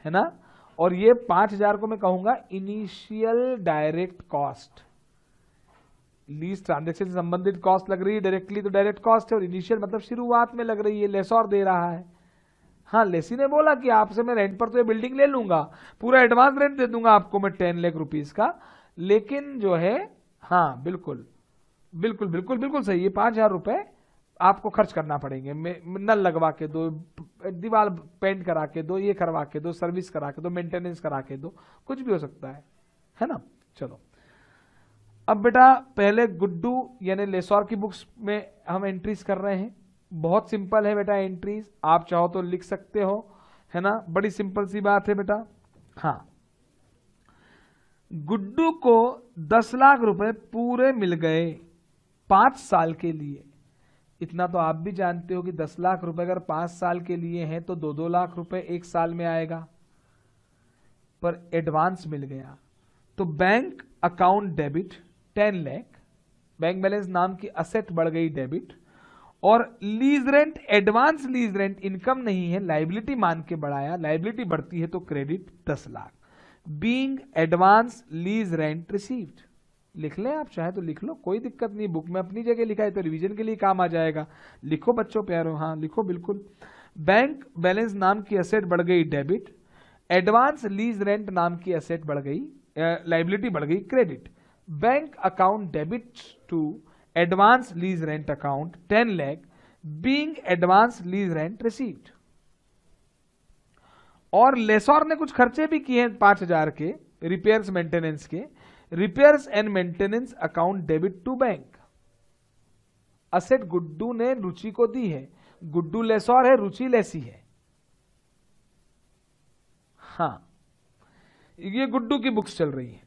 है ना और ये पांच हज़ार को मैं कहूंगा initial direct cost lease transaction से संबंधित कॉस्ट लग रही है डायरेक्टली तो डायरेक्ट कॉस्ट है और इनिशियल मतलब शुरुआत में लग रही है लेस और दे रहा है हाँ लेसी ने बोला कि आपसे मैं रेंट पर तो ये बिल्डिंग ले लूंगा पूरा एडवांस रेंट दे दूंगा आपको मैं टेन लाख रुपीज का लेकिन जो है हाँ बिल्कुल बिल्कुल बिल्कुल बिल्कुल सही ये पांच हजार रुपए आपको खर्च करना पड़ेंगे नल लगवा के दो दीवार पेंट करा के दो ये करवा के दो सर्विस करा के दो मेंटेनेंस करा के दो कुछ भी हो सकता है है ना चलो अब बेटा पहले गुड्डू यानी लेसौर की बुक्स में हम एंट्रीज कर रहे हैं बहुत सिंपल है बेटा एंट्रीज आप चाहो तो लिख सकते हो है ना बड़ी सिंपल सी बात है बेटा हाँ गुड्डू को दस लाख रुपए पूरे मिल गए पांच साल के लिए इतना तो आप भी जानते हो कि दस लाख रुपए अगर पांच साल के लिए हैं तो दो दो लाख रुपए एक साल में आएगा पर एडवांस मिल गया तो bank account debit ten lakh bank balance नाम की असेट बढ़ गई डेबिट और lease rent advance lease rent income नहीं है लाइबिलिटी मान के बढ़ाया लाइबिलिटी बढ़ती है तो क्रेडिट दस lakh being advance lease rent received लिख लें आप चाहे तो लिख लो कोई दिक्कत नहीं बुक में अपनी जगह लिखा है तो रिवीजन के लिए काम आ जाएगा लिखो बच्चों प्यारो हाँ लिखो बिल्कुल बैंक बैलेंस नाम की असेट बढ़ गई डेबिट एडवांस लीज रेंट नाम की असेट बढ़ गई लाइबिलिटी बढ़ गई credit bank account debit to advance lease rent account 10 lakh being advance lease rent received और लेसोर ने कुछ खर्चे भी किए पांच हजार के रिपेयर्स मेंटेनेंस के repairs and maintenance account debit to bank asset Guddu ने रुचि को दी है गुड्डू लेसोर है रुचि लेसी है हाँ ये गुड्डू की बुक्स चल रही है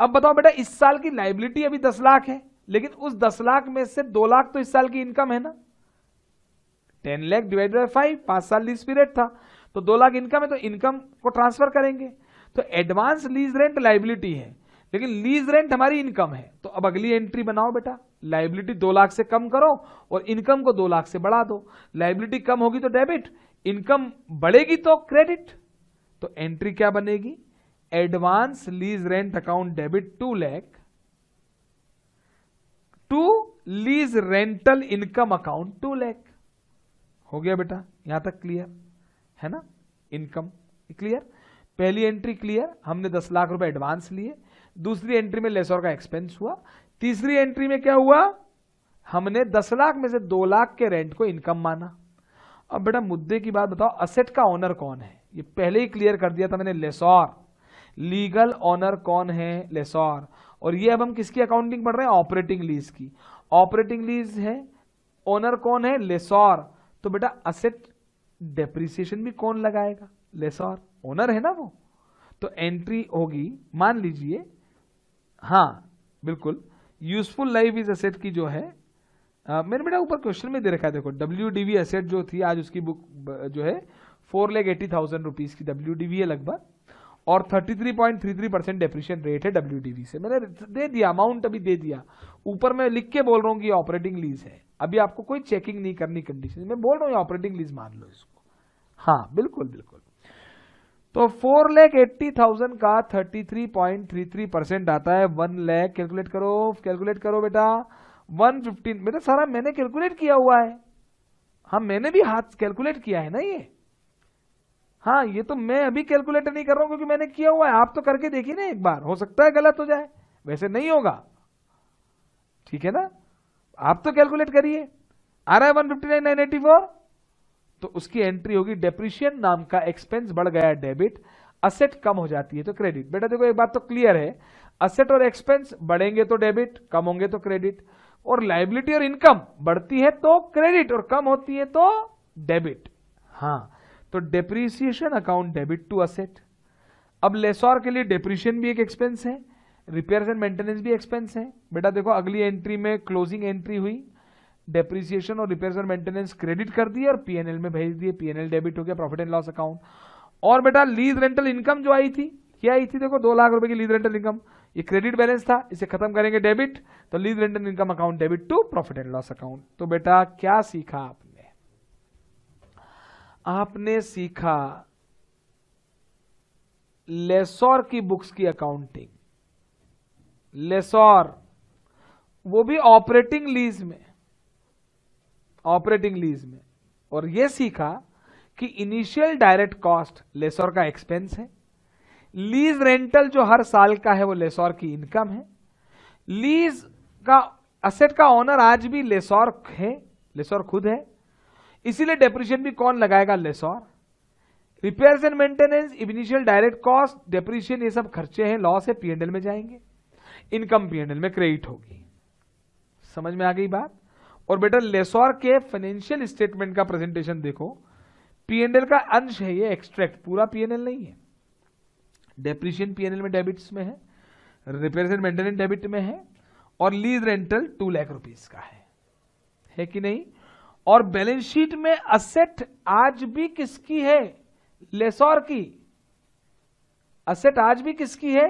अब बताओ बेटा इस साल की लाइबिलिटी अभी दस लाख है लेकिन उस दस लाख में से दो लाख तो इस साल की इनकम है ना ten lakh divide by five पांच साल लीज पीरियड था तो दो लाख इनकम है तो इनकम को ट्रांसफर करेंगे तो एडवांस लीज रेंट लाइबिलिटी है लेकिन लीज रेंट हमारी इनकम है तो अब अगली एंट्री बनाओ बेटा लाइबिलिटी दो लाख से कम करो और इनकम को दो लाख से बढ़ा दो लाइबिलिटी कम होगी तो डेबिट इनकम बढ़ेगी तो क्रेडिट तो एंट्री क्या बनेगी advance lease rent account debit to lakh to lease rental income account to lakh हो गया बेटा यहां तक क्लियर है ना इनकम क्लियर पहली एंट्री क्लियर हमने दस लाख रुपए एडवांस लिए दूसरी एंट्री में लेसोर का एक्सपेंस हुआ तीसरी एंट्री में क्या हुआ हमने दस लाख में से दो लाख के रेंट को इनकम माना अब बेटा मुद्दे की बात बताओ असेट का ऑनर कौन है ये पहले ही क्लियर कर दिया था मैंने लेसोर लीगल ऑनर कौन है लेसोर और ये अब हम किसकी अकाउंटिंग पढ़ रहे हैं ऑपरेटिंग लीज की ऑपरेटिंग लीज है ओनर कौन है लेसोर तो बेटा असेट डेप्रिसिएशन भी कौन लगाएगा लेसोर ओनर है ना वो तो एंट्री होगी मान लीजिए हाँ बिल्कुल यूजफुल लाइफ इज असेट की जो है मेरे बेटा ऊपर क्वेश्चन में दे रखा है देखो डब्ल्यू डी वी असेट जो थी आज उसकी बुक जो है four lakh eighty thousand rupees की डब्ल्यू डी वी है लगभग और 33.33 परसेंट डेप्रिशिएट रेट है डब्ल्यू से मैंने दे दिया अमाउंट अभी दे दिया ऊपर मैं लिख के बोल रहा हूँ कि ऑपरेटिंग लीज है अभी आपको कोई चेकिंग नहीं करनी कंडीशन मैं बोल रहा हूँ ऑपरेटिंग लीज मान लो इसको हाँ बिल्कुल बिल्कुल तो फोर लैख एट्टी थाउजेंड का thirty three point three three percent आता है वन लैख कैलकुलेट करो कैलकुलेट करो बेटा वन फिफ्टीन बेटा सारा मैंने कैलकुलेट किया हुआ है हाँ मैंने भी हाथ कैलकुलेट किया है ना ये हाँ ये तो मैं अभी कैलकुलेट नहीं कर रहा हूं क्योंकि मैंने किया हुआ है आप तो करके देखिए ना एक बार हो सकता है गलत हो जाए वैसे नहीं होगा ठीक है ना आप तो कैलकुलेट करिए आ रहा है one fifty nine nine eighty four तो उसकी एंट्री होगी डेप्रिशिएशन नाम का एक्सपेंस बढ़ गया डेबिट असेट कम हो जाती है तो क्रेडिट बेटा देखो एक बात तो क्लियर है असेट और एक्सपेंस बढ़ेंगे तो डेबिट कम होंगे तो क्रेडिट और लाइबिलिटी और इनकम बढ़ती है तो क्रेडिट और कम होती है तो डेबिट हाँ तो depreciation account debit to asset अब लेसोर के लिए डेप्रीशियन भी एक एक्सपेंस है रिपेयर एंड मेंटेनेंस भी एक्सपेंस है बेटा देखो अगली एंट्री में क्लोजिंग एंट्री हुई डेप्रीसिएशन और रिपेयर एंड मेंटेनेंस क्रेडिट कर दिए और पीएनएल में भेज दिए पीएनएल डेबिट हो गया प्रॉफिट एंड लॉस अकाउंट और बेटा लीज रेंटल इनकम जो आई थी क्या आई थी देखो दो लाख रुपए की लीज रेंटल इनकम ये क्रेडिट बैलेंस था इसे खत्म करेंगे डेबिट तो lease rental income account debit to profit and loss account तो बेटा क्या सीखा आप आपने सीखा लेसोर की बुक्स की अकाउंटिंग लेसोर वो भी ऑपरेटिंग लीज में ऑपरेटिंग लीज में और ये सीखा कि इनिशियल डायरेक्ट कॉस्ट लेसोर का एक्सपेंस है लीज रेंटल जो हर साल का है वो लेसोर की इनकम है लीज का असेट का ओनर आज भी लेसोर है लेसोर खुद है इसीलिए डेप्रिशिएशन भी कौन लगाएगा lessor repairs and maintenance initial direct cost depreciation ये सब खर्चे हैं लॉस है पीएनएल में जाएंगे इनकम पीएनएल में क्रेडिट होगी समझ में आ गई बात और बेटा लेसोर के फाइनेंशियल स्टेटमेंट का प्रेजेंटेशन देखो पीएनएल का अंश है ये एक्सट्रैक्ट पूरा पीएनएल नहीं है डेप्रिशिएशन पीएनएल में डेबिट्स में है रिपेयर एंड मेंटेनेंस डेबिट में है और lease rental two lakh rupees का है है कि नहीं और बैलेंस शीट में असेट आज भी किसकी है लेसोर की असेट आज भी किसकी है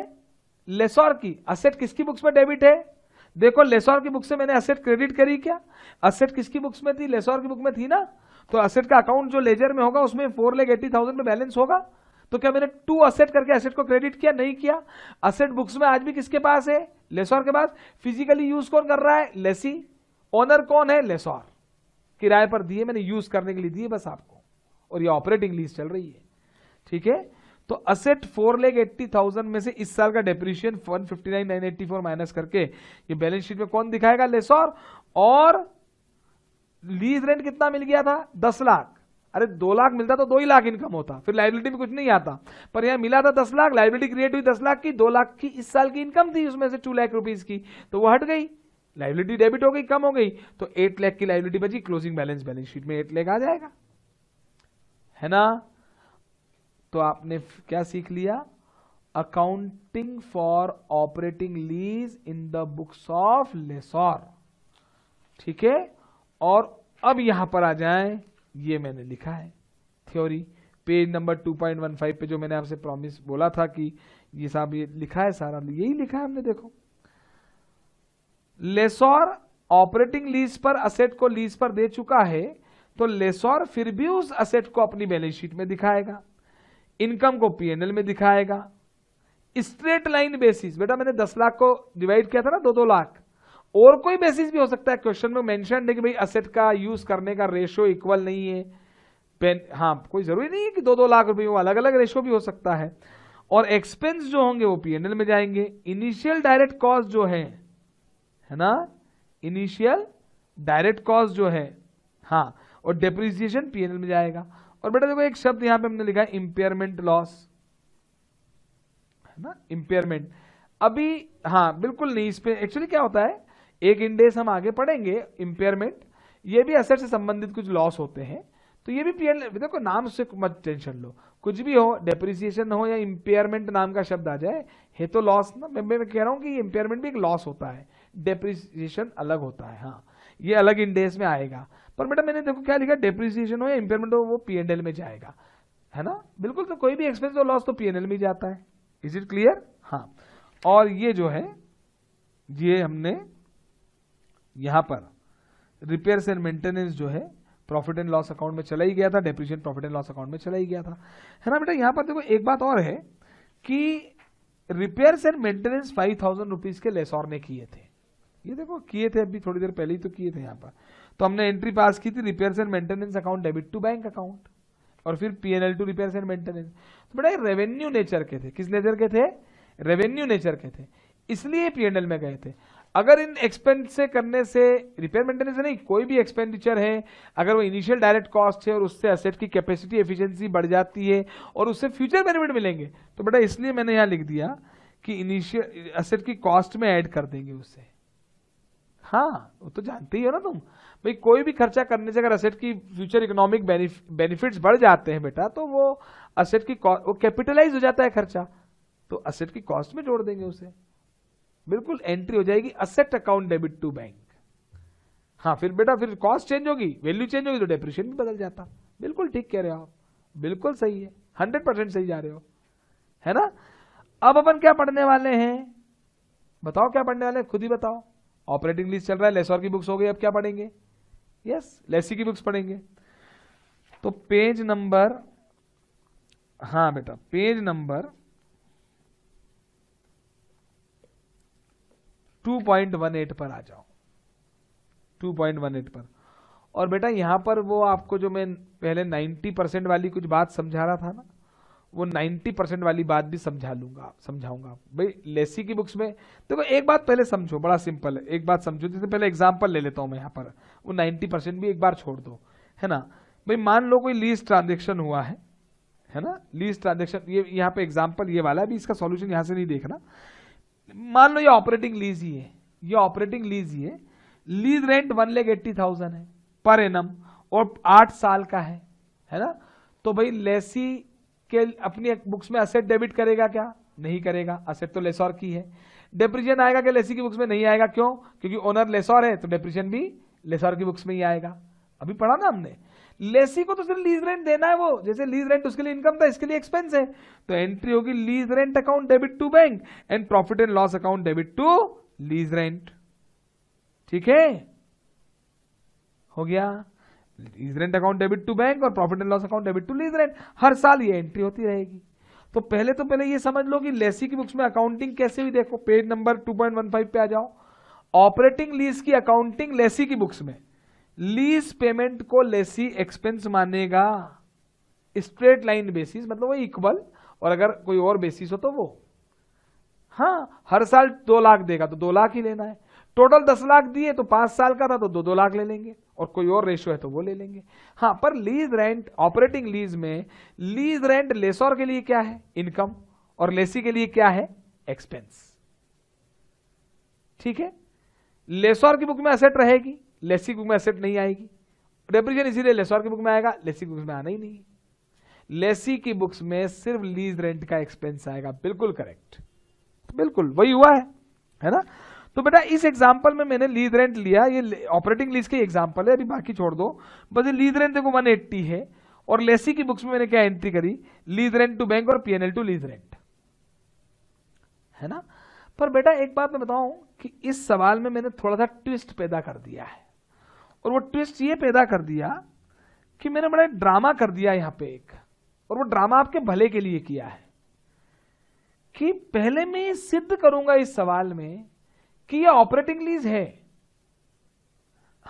लेसोर की असेट किसकी बुक्स में डेबिट है देखो लेसोर की बुक से मैंने असेट क्रेडिट करी क्या असेट किसकी बुक्स में थी लेसोर की बुक में थी ना तो असेट का अकाउंट जो लेजर में होगा उसमें फोर लेख एटी थाउजेंड में बैलेंस होगा तो क्या मैंने टू असेट करके असेट को क्रेडिट किया नहीं किया असेट बुक्स में आज भी किसके पास है लेसोर के पास फिजिकली यूज कौन कर रहा है लेसी ओनर कौन है लेसोर किराए पर दिए मैंने यूज करने के लिए दिए बस आपको और ये ऑपरेटिंग लीज चल रही है ठीक है तो asset four lakh eighty thousand में से इस साल का depreciation one fifty nine nine eighty four minus करके ये बैलेंस शीट में कौन दिखाएगा लेसोर और लीज रेंट कितना मिल गया था दस लाख अरे दो लाख मिलता तो दो ही लाख इनकम होता फिर लाइबिलिटी में कुछ नहीं आता पर यहां मिला था दस लाख लाइबिलिटी क्रिएट हुई दस लाख की दो लाख की इस साल की इनकम थी उसमें से टू लाख रुपीज की तो वो हट गई लाइबिलिटी डेबिट हो गई कम हो गई तो एट लैख की लाइबिलिटी बची क्लोजिंग बैलेंस बैलेंस शीट में एट लैख आ जाएगा है ना तो आपने क्या सीख लिया accounting for operating lease in the books of lessor ठीक है और अब यहां पर आ जाए ये मैंने लिखा है थ्योरी पेज नंबर 2.15 पे जो मैंने आपसे प्रॉमिस बोला था कि ये साहब ये लिखा है सारा यही लिखा है हमने देखो लेसोर ऑपरेटिंग लीज पर असेट को लीज पर दे चुका है तो लेसोर फिर भी उस असेट को अपनी बैलेंस शीट में दिखाएगा इनकम को पीएनएल में दिखाएगा स्ट्रेट लाइन बेसिस बेटा मैंने दस लाख को डिवाइड किया था ना दो दो लाख और कोई बेसिस भी हो सकता है क्वेश्चन में मेंशन है कि भाई असेट का यूज करने का रेशो इक्वल नहीं है पेन हाँ कोई जरूरी नहीं है कि दो दो लाख रुपये अलग अलग रेशो भी हो सकता है और एक्सपेंस जो होंगे वो पीएनएल में जाएंगे इनिशियल डायरेक्ट कॉस्ट जो है है ना इनिशियल डायरेक्ट कॉस्ट जो है हाँ और डेप्रिसिएशन पीएनएल में जाएगा और बेटा देखो एक शब्द यहां पे हमने लिखा है इंपेयरमेंट लॉस है ना इम्पेयरमेंट अभी हाँ बिल्कुल नहीं इस पे एक्चुअली क्या होता है एक इंडेस हम आगे पढ़ेंगे इंपेयरमेंट ये भी असर से संबंधित कुछ लॉस होते हैं तो ये भी पीएनएल देखो नाम से मत टेंशन लो कुछ भी हो डेप्रिसिएशन हो या इंपेयरमेंट नाम का शब्द आ जाए है तो लॉस ना मैं, मैं कह रहा हूँ कि इंपेयरमेंट भी एक लॉस होता है डेप्रिसिएशन अलग होता है हाँ ये अलग इंडेस में आएगा पर बेटा मैंने देखो क्या लिखा डेप्रिसिएशन हो या इंपेयरमेंट हो वो पी एंड एल में जाएगा है ना बिल्कुल तो कोई भी एक्सपेंस और लॉस तो पी एंड एल में जाता है इज इट क्लियर हाँ और ये जो है ये हमने यहां पर रिपेयर्स एंड मेंटेनेंस जो है प्रॉफिट एंड लॉस अकाउंट में चला ही गया था depreciation profit and loss account में चला ही गया था है ना बेटा यहाँ पर देखो एक बात और है कि repairs and maintenance five thousand rupees के लेसोर ने किए थे ये देखो किए थे अभी थोड़ी देर पहले ही तो किए थे यहाँ पर तो हमने एंट्री पास की थी repairs and maintenance account debit to bank account और फिर P N L to repairs and maintenance तो बड़ा रेवेन्यू नेचर के थे किस नेचर के थे रेवेन्यू नेचर के थे इसलिए पी एन एल में गए थे अगर इन एक्सपेंड से करने से रिपेयर मेंटेनेंस नहीं कोई भी एक्सपेंडिचर है अगर वो इनिशियल डायरेक्ट कॉस्ट है और उससे असेट की कैपेसिटी एफिशिएंसी बढ़ जाती है और उससे फ्यूचर बेनिफिट मिलेंगे तो बेटा इसलिए मैंने यहाँ लिख दिया कि इनिशियल असेट की कॉस्ट में ऐड कर देंगे उससे हाँ वो तो जानते ही हो ना तुम भाई कोई भी खर्चा करने से अगर असेट की फ्यूचर इकोनॉमिक बेनिफिट्स बढ़ जाते हैं बेटा तो वो असेट की वो कैपिटलाइज हो जाता है खर्चा तो असेट की कॉस्ट में जोड़ देंगे उसे बिल्कुल एंट्री हो जाएगी asset account debit to bank हाँ फिर बेटा फिर कॉस्ट चेंज होगी वैल्यू चेंज होगी तो डेप्रिशिएशन भी बदल जाता बिल्कुल ठीक कह रहे हो आप बिल्कुल सही है हंड्रेड परसेंट सही जा रहे हो है ना अब अपन क्या पढ़ने वाले हैं बताओ क्या पढ़ने वाले हैं खुद ही बताओ ऑपरेटिंग लीज चल रहा है लेसोर की बुक्स हो गई अब क्या पढ़ेंगे यस लेसी की बुक्स पढ़ेंगे तो पेज नंबर हाँ बेटा पेज नंबर 2.18 पर आ जाओ 2.18 पर और बेटा यहां पर वो आपको जो मैं पहले 90 परसेंट वाली कुछ बात समझा रहा था ना वो 90 परसेंट वाली बात भी समझा लूंगा समझाऊंगा भाई लेसी की बुक्स में देखो एक बात पहले समझो बड़ा सिंपल है एक बात समझो जैसे पहले एग्जाम्पल ले लेता हूँ मैं यहाँ पर वो 90 परसेंट भी एक बार छोड़ दो है ना भाई मान लो कोई लीज ट्रांजेक्शन हुआ है है ना लीज ट्रांजेक्शन ये यहाँ पे एग्जाम्पल ये वाला है अभी इसका सोल्यूशन यहाँ से नहीं देखना मान लो ये ऑपरेटिंग लीज ही है ये ऑपरेटिंग लीज ही है lease rent one lakh eighty thousand है पर एनम और आठ साल का है है ना तो भाई लेसी के अपनी बुक्स में असेट डेबिट करेगा क्या नहीं करेगा असेट तो लेसौर की है डेप्रिशन आएगा क्या लेसी की बुक्स में नहीं आएगा क्यों क्योंकि ओनर लेसौर है तो डेप्रिशन भी लेसौर की बुक्स में ही आएगा अभी पढ़ा ना हमने लेसी को तो सिर्फ लीज रेंट देना है वो जैसे लीज रेंट उसके लिए इनकम था इसके लिए एक्सपेंस है तो एंट्री होगी lease rent account debit to bank and profit and loss account debit to lease rent ठीक है हो गया lease rent account debit to bank और profit and loss account debit to lease rent हर साल ये एंट्री होती रहेगी तो पहले तो पहले ये समझ लो कि लेसी की बुक्स में अकाउंटिंग कैसे हुई देखो पेज नंबर 2.15 पे आ जाओ ऑपरेटिंग लीज की अकाउंटिंग लेसी की बुक्स में लीज पेमेंट को लेसी एक्सपेंस मानेगा स्ट्रेट लाइन बेसिस मतलब वो इक्वल और अगर कोई और बेसिस हो तो वो हाँ हर साल दो लाख देगा तो दो लाख ही लेना है टोटल दस लाख दिए तो पांच साल का था तो दो दो लाख ले लेंगे और कोई और रेशियो है तो वो ले लेंगे हाँ पर लीज रेंट ऑपरेटिंग लीज में लीज रेंट लेसोर के लिए क्या है इनकम और लेसी के लिए क्या है एक्सपेंस ठीक है लेसोर की बुक में असेट रहेगी लेसी बुक में असेट नहीं आएगी डेप्रिशन इसीलिए लेसोर की बुक में आएगा लेसी बुक्स में आना ही नहीं लेसी की बुक्स में सिर्फ लीज रेंट का एक्सपेंस आएगा बिल्कुल करेक्ट बिल्कुल वही हुआ है है ना तो बेटा इस एग्जाम्पल में मैंने लीज रेंट लिया ये ऑपरेटिंग लीज की एग्जाम्पल है अभी बाकी छोड़ दो बस ये लीज रेंट देखो वन एट्टी है और लेसी की बुक्स में मैंने क्या एंट्री करी लीज रेंट टू बैंक और पीएनएल टू लीज रेंट है ना पर बेटा एक बात मैं बताऊं कि इस सवाल में मैंने थोड़ा सा ट्विस्ट पैदा कर दिया है और वो ट्विस्ट ये पैदा कर दिया कि मैंने बड़ा ड्रामा कर दिया यहां पे एक और वो ड्रामा आपके भले के लिए किया है कि पहले मैं सिद्ध करूंगा इस सवाल में कि ये ऑपरेटिंग लीज है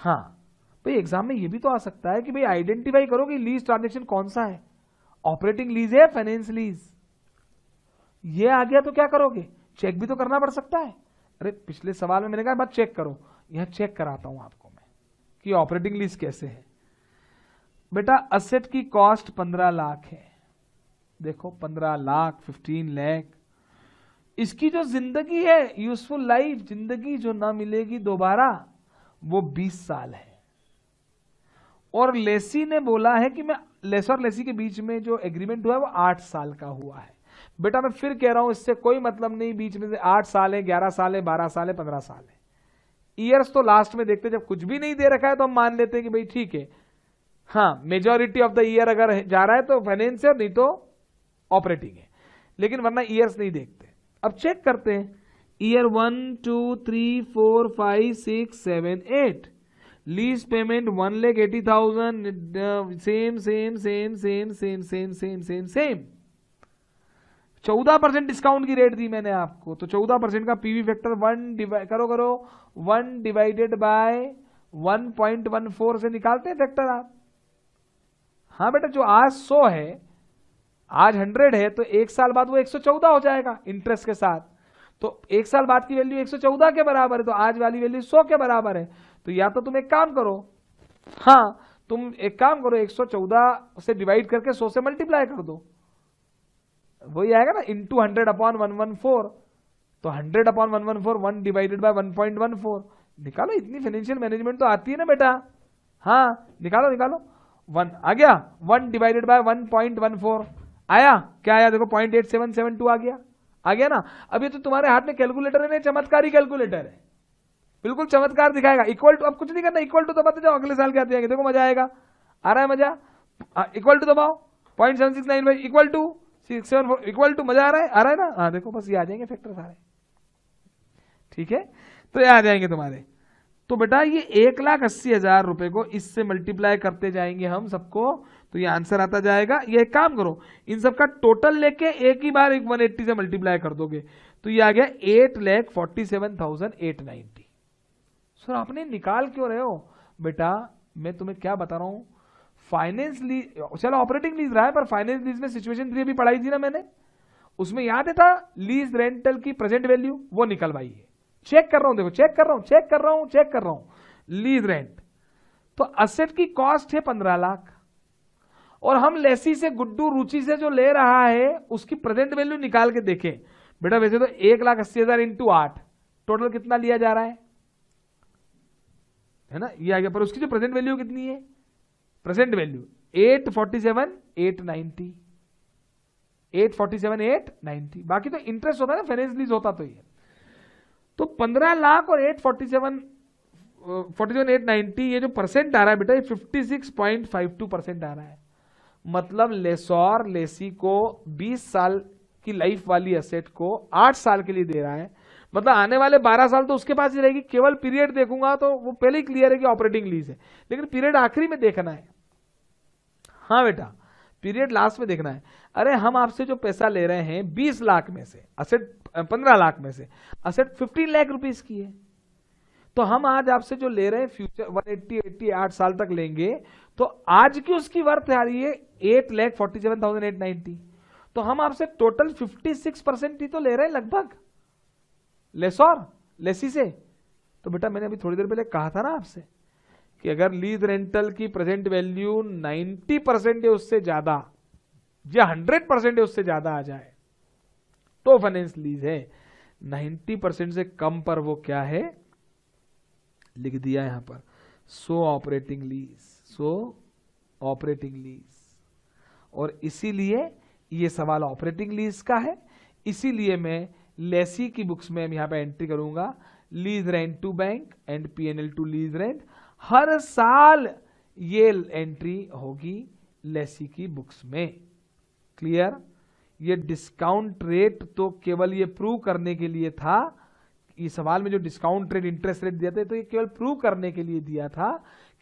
हाँ भाई तो एग्जाम में यह भी तो आ सकता है कि भाई आइडेंटिफाई करो कि लीज ट्रांजेक्शन कौन सा है ऑपरेटिंग लीज है फाइनेंस लीज ये आ गया तो क्या करोगे चेक भी तो करना पड़ सकता है अरे पिछले सवाल में मैंने कहा बात चेक करो यह चेक कराता हूं आपको मैं कि ऑपरेटिंग लीज कैसे है बेटा असेट की कॉस्ट पंद्रह लाख है देखो पंद्रह लाख फिफ्टीन लैख इसकी जो जिंदगी है यूजफुल लाइफ जिंदगी जो ना मिलेगी दोबारा वो 20 साल है और लेसी ने बोला है कि मैं लेस और लेसी के बीच में जो एग्रीमेंट हुआ है वो आठ साल का हुआ है बेटा मैं फिर कह रहा हूं इससे कोई मतलब नहीं बीच में से आठ साल है ग्यारह साल है बारह साल है पंद्रह साल है ईयर्स तो लास्ट में देखते जब कुछ भी नहीं दे रखा है तो हम मान लेते हैं कि भाई ठीक है हाँ मेजोरिटी ऑफ द ईयर अगर जा रहा है तो फाइनेंस नहीं तो ऑपरेटिंग है लेकिन वरना ईयर्स नहीं देखते अब चेक करते हैं year one two three four five six seven eight lease payment one lakh eighty thousand same same same same same same same same same चौदह परसेंट डिस्काउंट की रेट दी मैंने आपको तो चौदह परसेंट का पीवी फैक्टर वन डिवाइड करो करो one divided by one point one four से निकालते हैं फैक्टर आप हाँ बेटा जो आज सौ है आज हंड्रेड है तो एक साल बाद वो एक सौ चौदह हो जाएगा इंटरेस्ट के साथ तो एक साल बाद की वैल्यू एक के बराबर है तो आज वाली वैल्यू सौ के बराबर है तो या तो तुम एक काम करो हाँ तुम एक काम करो एक सौ चौदह से डिवाइड करके 100 से मल्टीप्लाई कर दो वही आएगा ना into hundred upon one one four तो hundred upon one one four one divided by one point one four निकालो इतनी फाइनेंशियल मैनेजमेंट तो आती है ना बेटा हाँ निकालो निकालो वन आ गया one divided by one point one four आया क्या आया देखो point eight seven seven two आ गया आ गया ना अब ये तो तुम्हारे हाथ में कैलकुलेटर है नहीं चमत्कारी कैलकुलेटर है बिल्कुल चमत्कार दिखाएगा इक्वल टू अब कुछ नहीं करना इक्वल टू दबाते जाओ अगले साल क्या आते देखो मजा आएगा आ रहा है मजा इक्वल टू दबाओ point seven six nine five equal to six seven four equal to मजा आ रहा है आ रहा है ना हाँ देखो बस ये आ जाएंगे फैक्टर सारे ठीक है तो ये आ जाएंगे तुम्हारे तो बेटा ये एक लाख अस्सी हजार रुपए को इससे मल्टीप्लाई करते जाएंगे हम सबको तो ये आंसर आता जाएगा ये एक काम करो इन सब का टोटल लेके एक ही बार एक 180 से मल्टीप्लाई कर दोगे तो ये आ गया eight lakh forty seven thousand eight ninety sir आपने निकाल क्यों रहे हो बेटा मैं तुम्हें क्या बता रहा हूँ फाइनेंस लीज चलो ऑपरेटिंग लीज रहा है पर फाइनेंस लीज में सिचुएशन थ्री अभी पढ़ाई थी ना मैंने उसमें याद है था लीज रेंटल की प्रेजेंट वैल्यू वो निकलवाई है चेक कर रहा हूं देखो चेक कर रहा हूं चेक कर रहा हूं चेक कर रहा हूं लीज रेंट तो असेट की कॉस्ट है पंद्रह लाख और हम लेसी से गुड्डू रुचि से जो ले रहा है उसकी प्रेजेंट वैल्यू निकाल के देखें बेटा वैसे तो एक लाख अस्सी हजार इंटू आठ टोटल कितना लिया जा रहा है है ना ये आ गया पर उसकी जो प्रेजेंट वैल्यू कितनी है present value eight forty seven eight ninety eight forty seven eight ninety बाकी तो इंटरेस्ट होता है ना फाइनेंस लीज होता तो ये तो पंद्रह लाख और eight forty seven forty seven eight ninety ये जो परसेंट आ रहा है बेटा ये fifty six point five two percent आ रहा है मतलब लेसौर लेसी को 20 साल की लाइफ वाली असेट को 8 साल के लिए दे रहा है मतलब आने वाले 12 साल तो उसके पास ही रहेगी केवल पीरियड देखूंगा तो वो पहले ही क्लियर है कि ऑपरेटिंग लीज है लेकिन पीरियड आखिरी में देखना है हाँ बेटा पीरियड लास्ट में देखना है अरे हम आपसे जो पैसा ले रहे हैं बीस लाख में से असेट पंद्रह लाख में से असेट फिफ्टीन लाख रुपीज की है तो हम आज आपसे जो ले रहे हैं फ्यूचर वन एट्टी एट्टी आठ साल तक लेंगे तो आज की उसकी वर्थ आ रही है eight lakh forty seven thousand eight ninety तो हम आपसे टोटल फिफ्टी सिक्स परसेंट ही तो ले रहे हैं लगभग लेस और लेसी से तो बेटा मैंने अभी थोड़ी देर पहले कहा था ना आपसे कि अगर लीज रेंटल की प्रेजेंट वैल्यू नाइन्टी परसेंट है उससे ज्यादा या हंड्रेड परसेंट है उससे ज्यादा आ जाए तो फाइनेंस लीज है नाइन्टी परसेंट से कम पर वो क्या है लिख दिया यहां पर so operating lease so operating lease और इसीलिए ये सवाल ऑपरेटिंग लीज का है इसीलिए मैं लेसी की बुक्स में यहाँ पे एंट्री करूंगा lease rent to bank and PNL to lease rent हर साल ये एंट्री होगी लेसी की बुक्स में क्लियर ये डिस्काउंट रेट तो केवल ये प्रूव करने के लिए था ये सवाल में जो डिस्काउंट रेट इंटरेस्ट रेट दिया था तो ये केवल प्रूव करने के लिए दिया था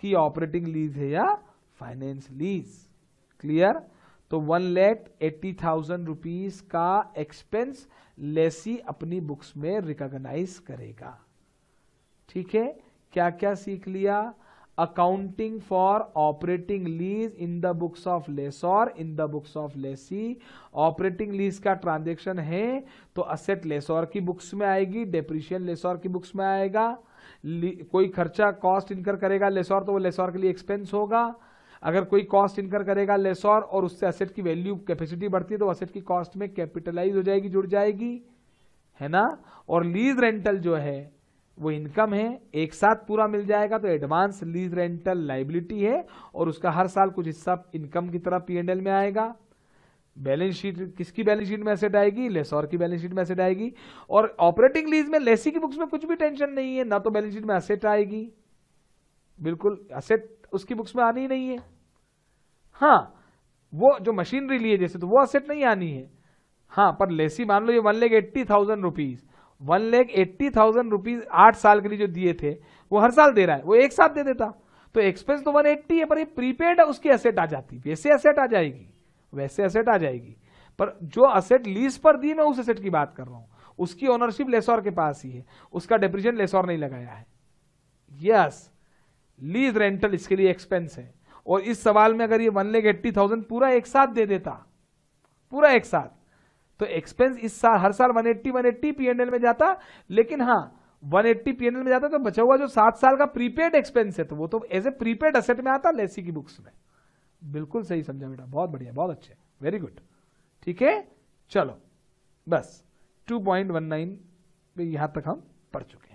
कि ऑपरेटिंग लीज है या फाइनेंस लीज क्लियर तो one lakh eighty thousand rupees का एक्सपेंस लेसी अपनी बुक्स में रिकॉग्नाइज करेगा ठीक है क्या क्या सीख लिया accounting for operating lease in the books of lessor और in the books of lessee operating lease का ट्रांजेक्शन है तो असेट लेसोर की बुक्स में आएगी डेप्रिशियन लेसोर की बुक्स में आएगा कोई खर्चा कॉस्ट इनकर करेगा लेसोर तो वो लेसोर के लिए एक्सपेंस होगा अगर कोई कॉस्ट इनकर करेगा लेसॉर और उससे असेट की वैल्यू कैपेसिटी बढ़ती है तो असेट की कॉस्ट में कैपिटलाइज हो जाएगी जुड़ जाएगी है ना और लीज रेंटल जो है वो इनकम है एक साथ पूरा मिल जाएगा तो एडवांस लीज रेंटल लाइबिलिटी है और उसका हर साल कुछ हिस्सा इनकम की तरह पीएनएल में आएगा बैलेंस शीट किसकी बैलेंस शीट में एसेट आएगी लेसोर की बैलेंस शीट में एसेट आएगी और ऑपरेटिंग लीज में लेसी की बुक्स में कुछ भी टेंशन नहीं है ना तो बैलेंस शीट में असेट आएगी बिल्कुल असेट उसकी बुक्स में आनी ही नहीं है हाँ वो जो मशीनरी लिए जैसे तो वो असेट नहीं आनी है हाँ पर लेसी मान लो ये one lakh eighty thousand rupees one lakh eighty thousand rupees आठ साल के लिए जो दिए थे वो हर साल दे रहा है वो एक साथ दे देता तो एक्सपेंस तो वन एट्टी है पर ये प्रीपेड उसकी असेट आ जाती वैसे असेट आ जाएगी वैसे असेट आ जाएगी पर जो असेट लीज पर दी मैं उस असेट की बात कर रहा हूं उसकी ओनरशिप लेसोर के पास ही है उसका डिप्रिशन लेसोर नहीं लगाया है यस yes. लीज रेंटल इसके लिए एक्सपेंस है और इस सवाल में अगर ये वन लेख एट्टी थाउजेंड पूरा एक साथ दे देता पूरा एक साथ तो एक्सपेंस इस साल हर साल one eighty one eighty PNL में जाता लेकिन हाँ वन एट्टी पीएनएल में जाता तो बचा हुआ जो सात साल का प्रीपेड एक्सपेंस है तो वो तो एज ए प्रीपेड असेट में आता लेसी की बुक्स में बिल्कुल सही समझा बेटा बहुत बढ़िया बहुत अच्छे वेरी गुड ठीक है चलो बस टू पॉइंट वन नाइन यहां तक हम पढ़ चुके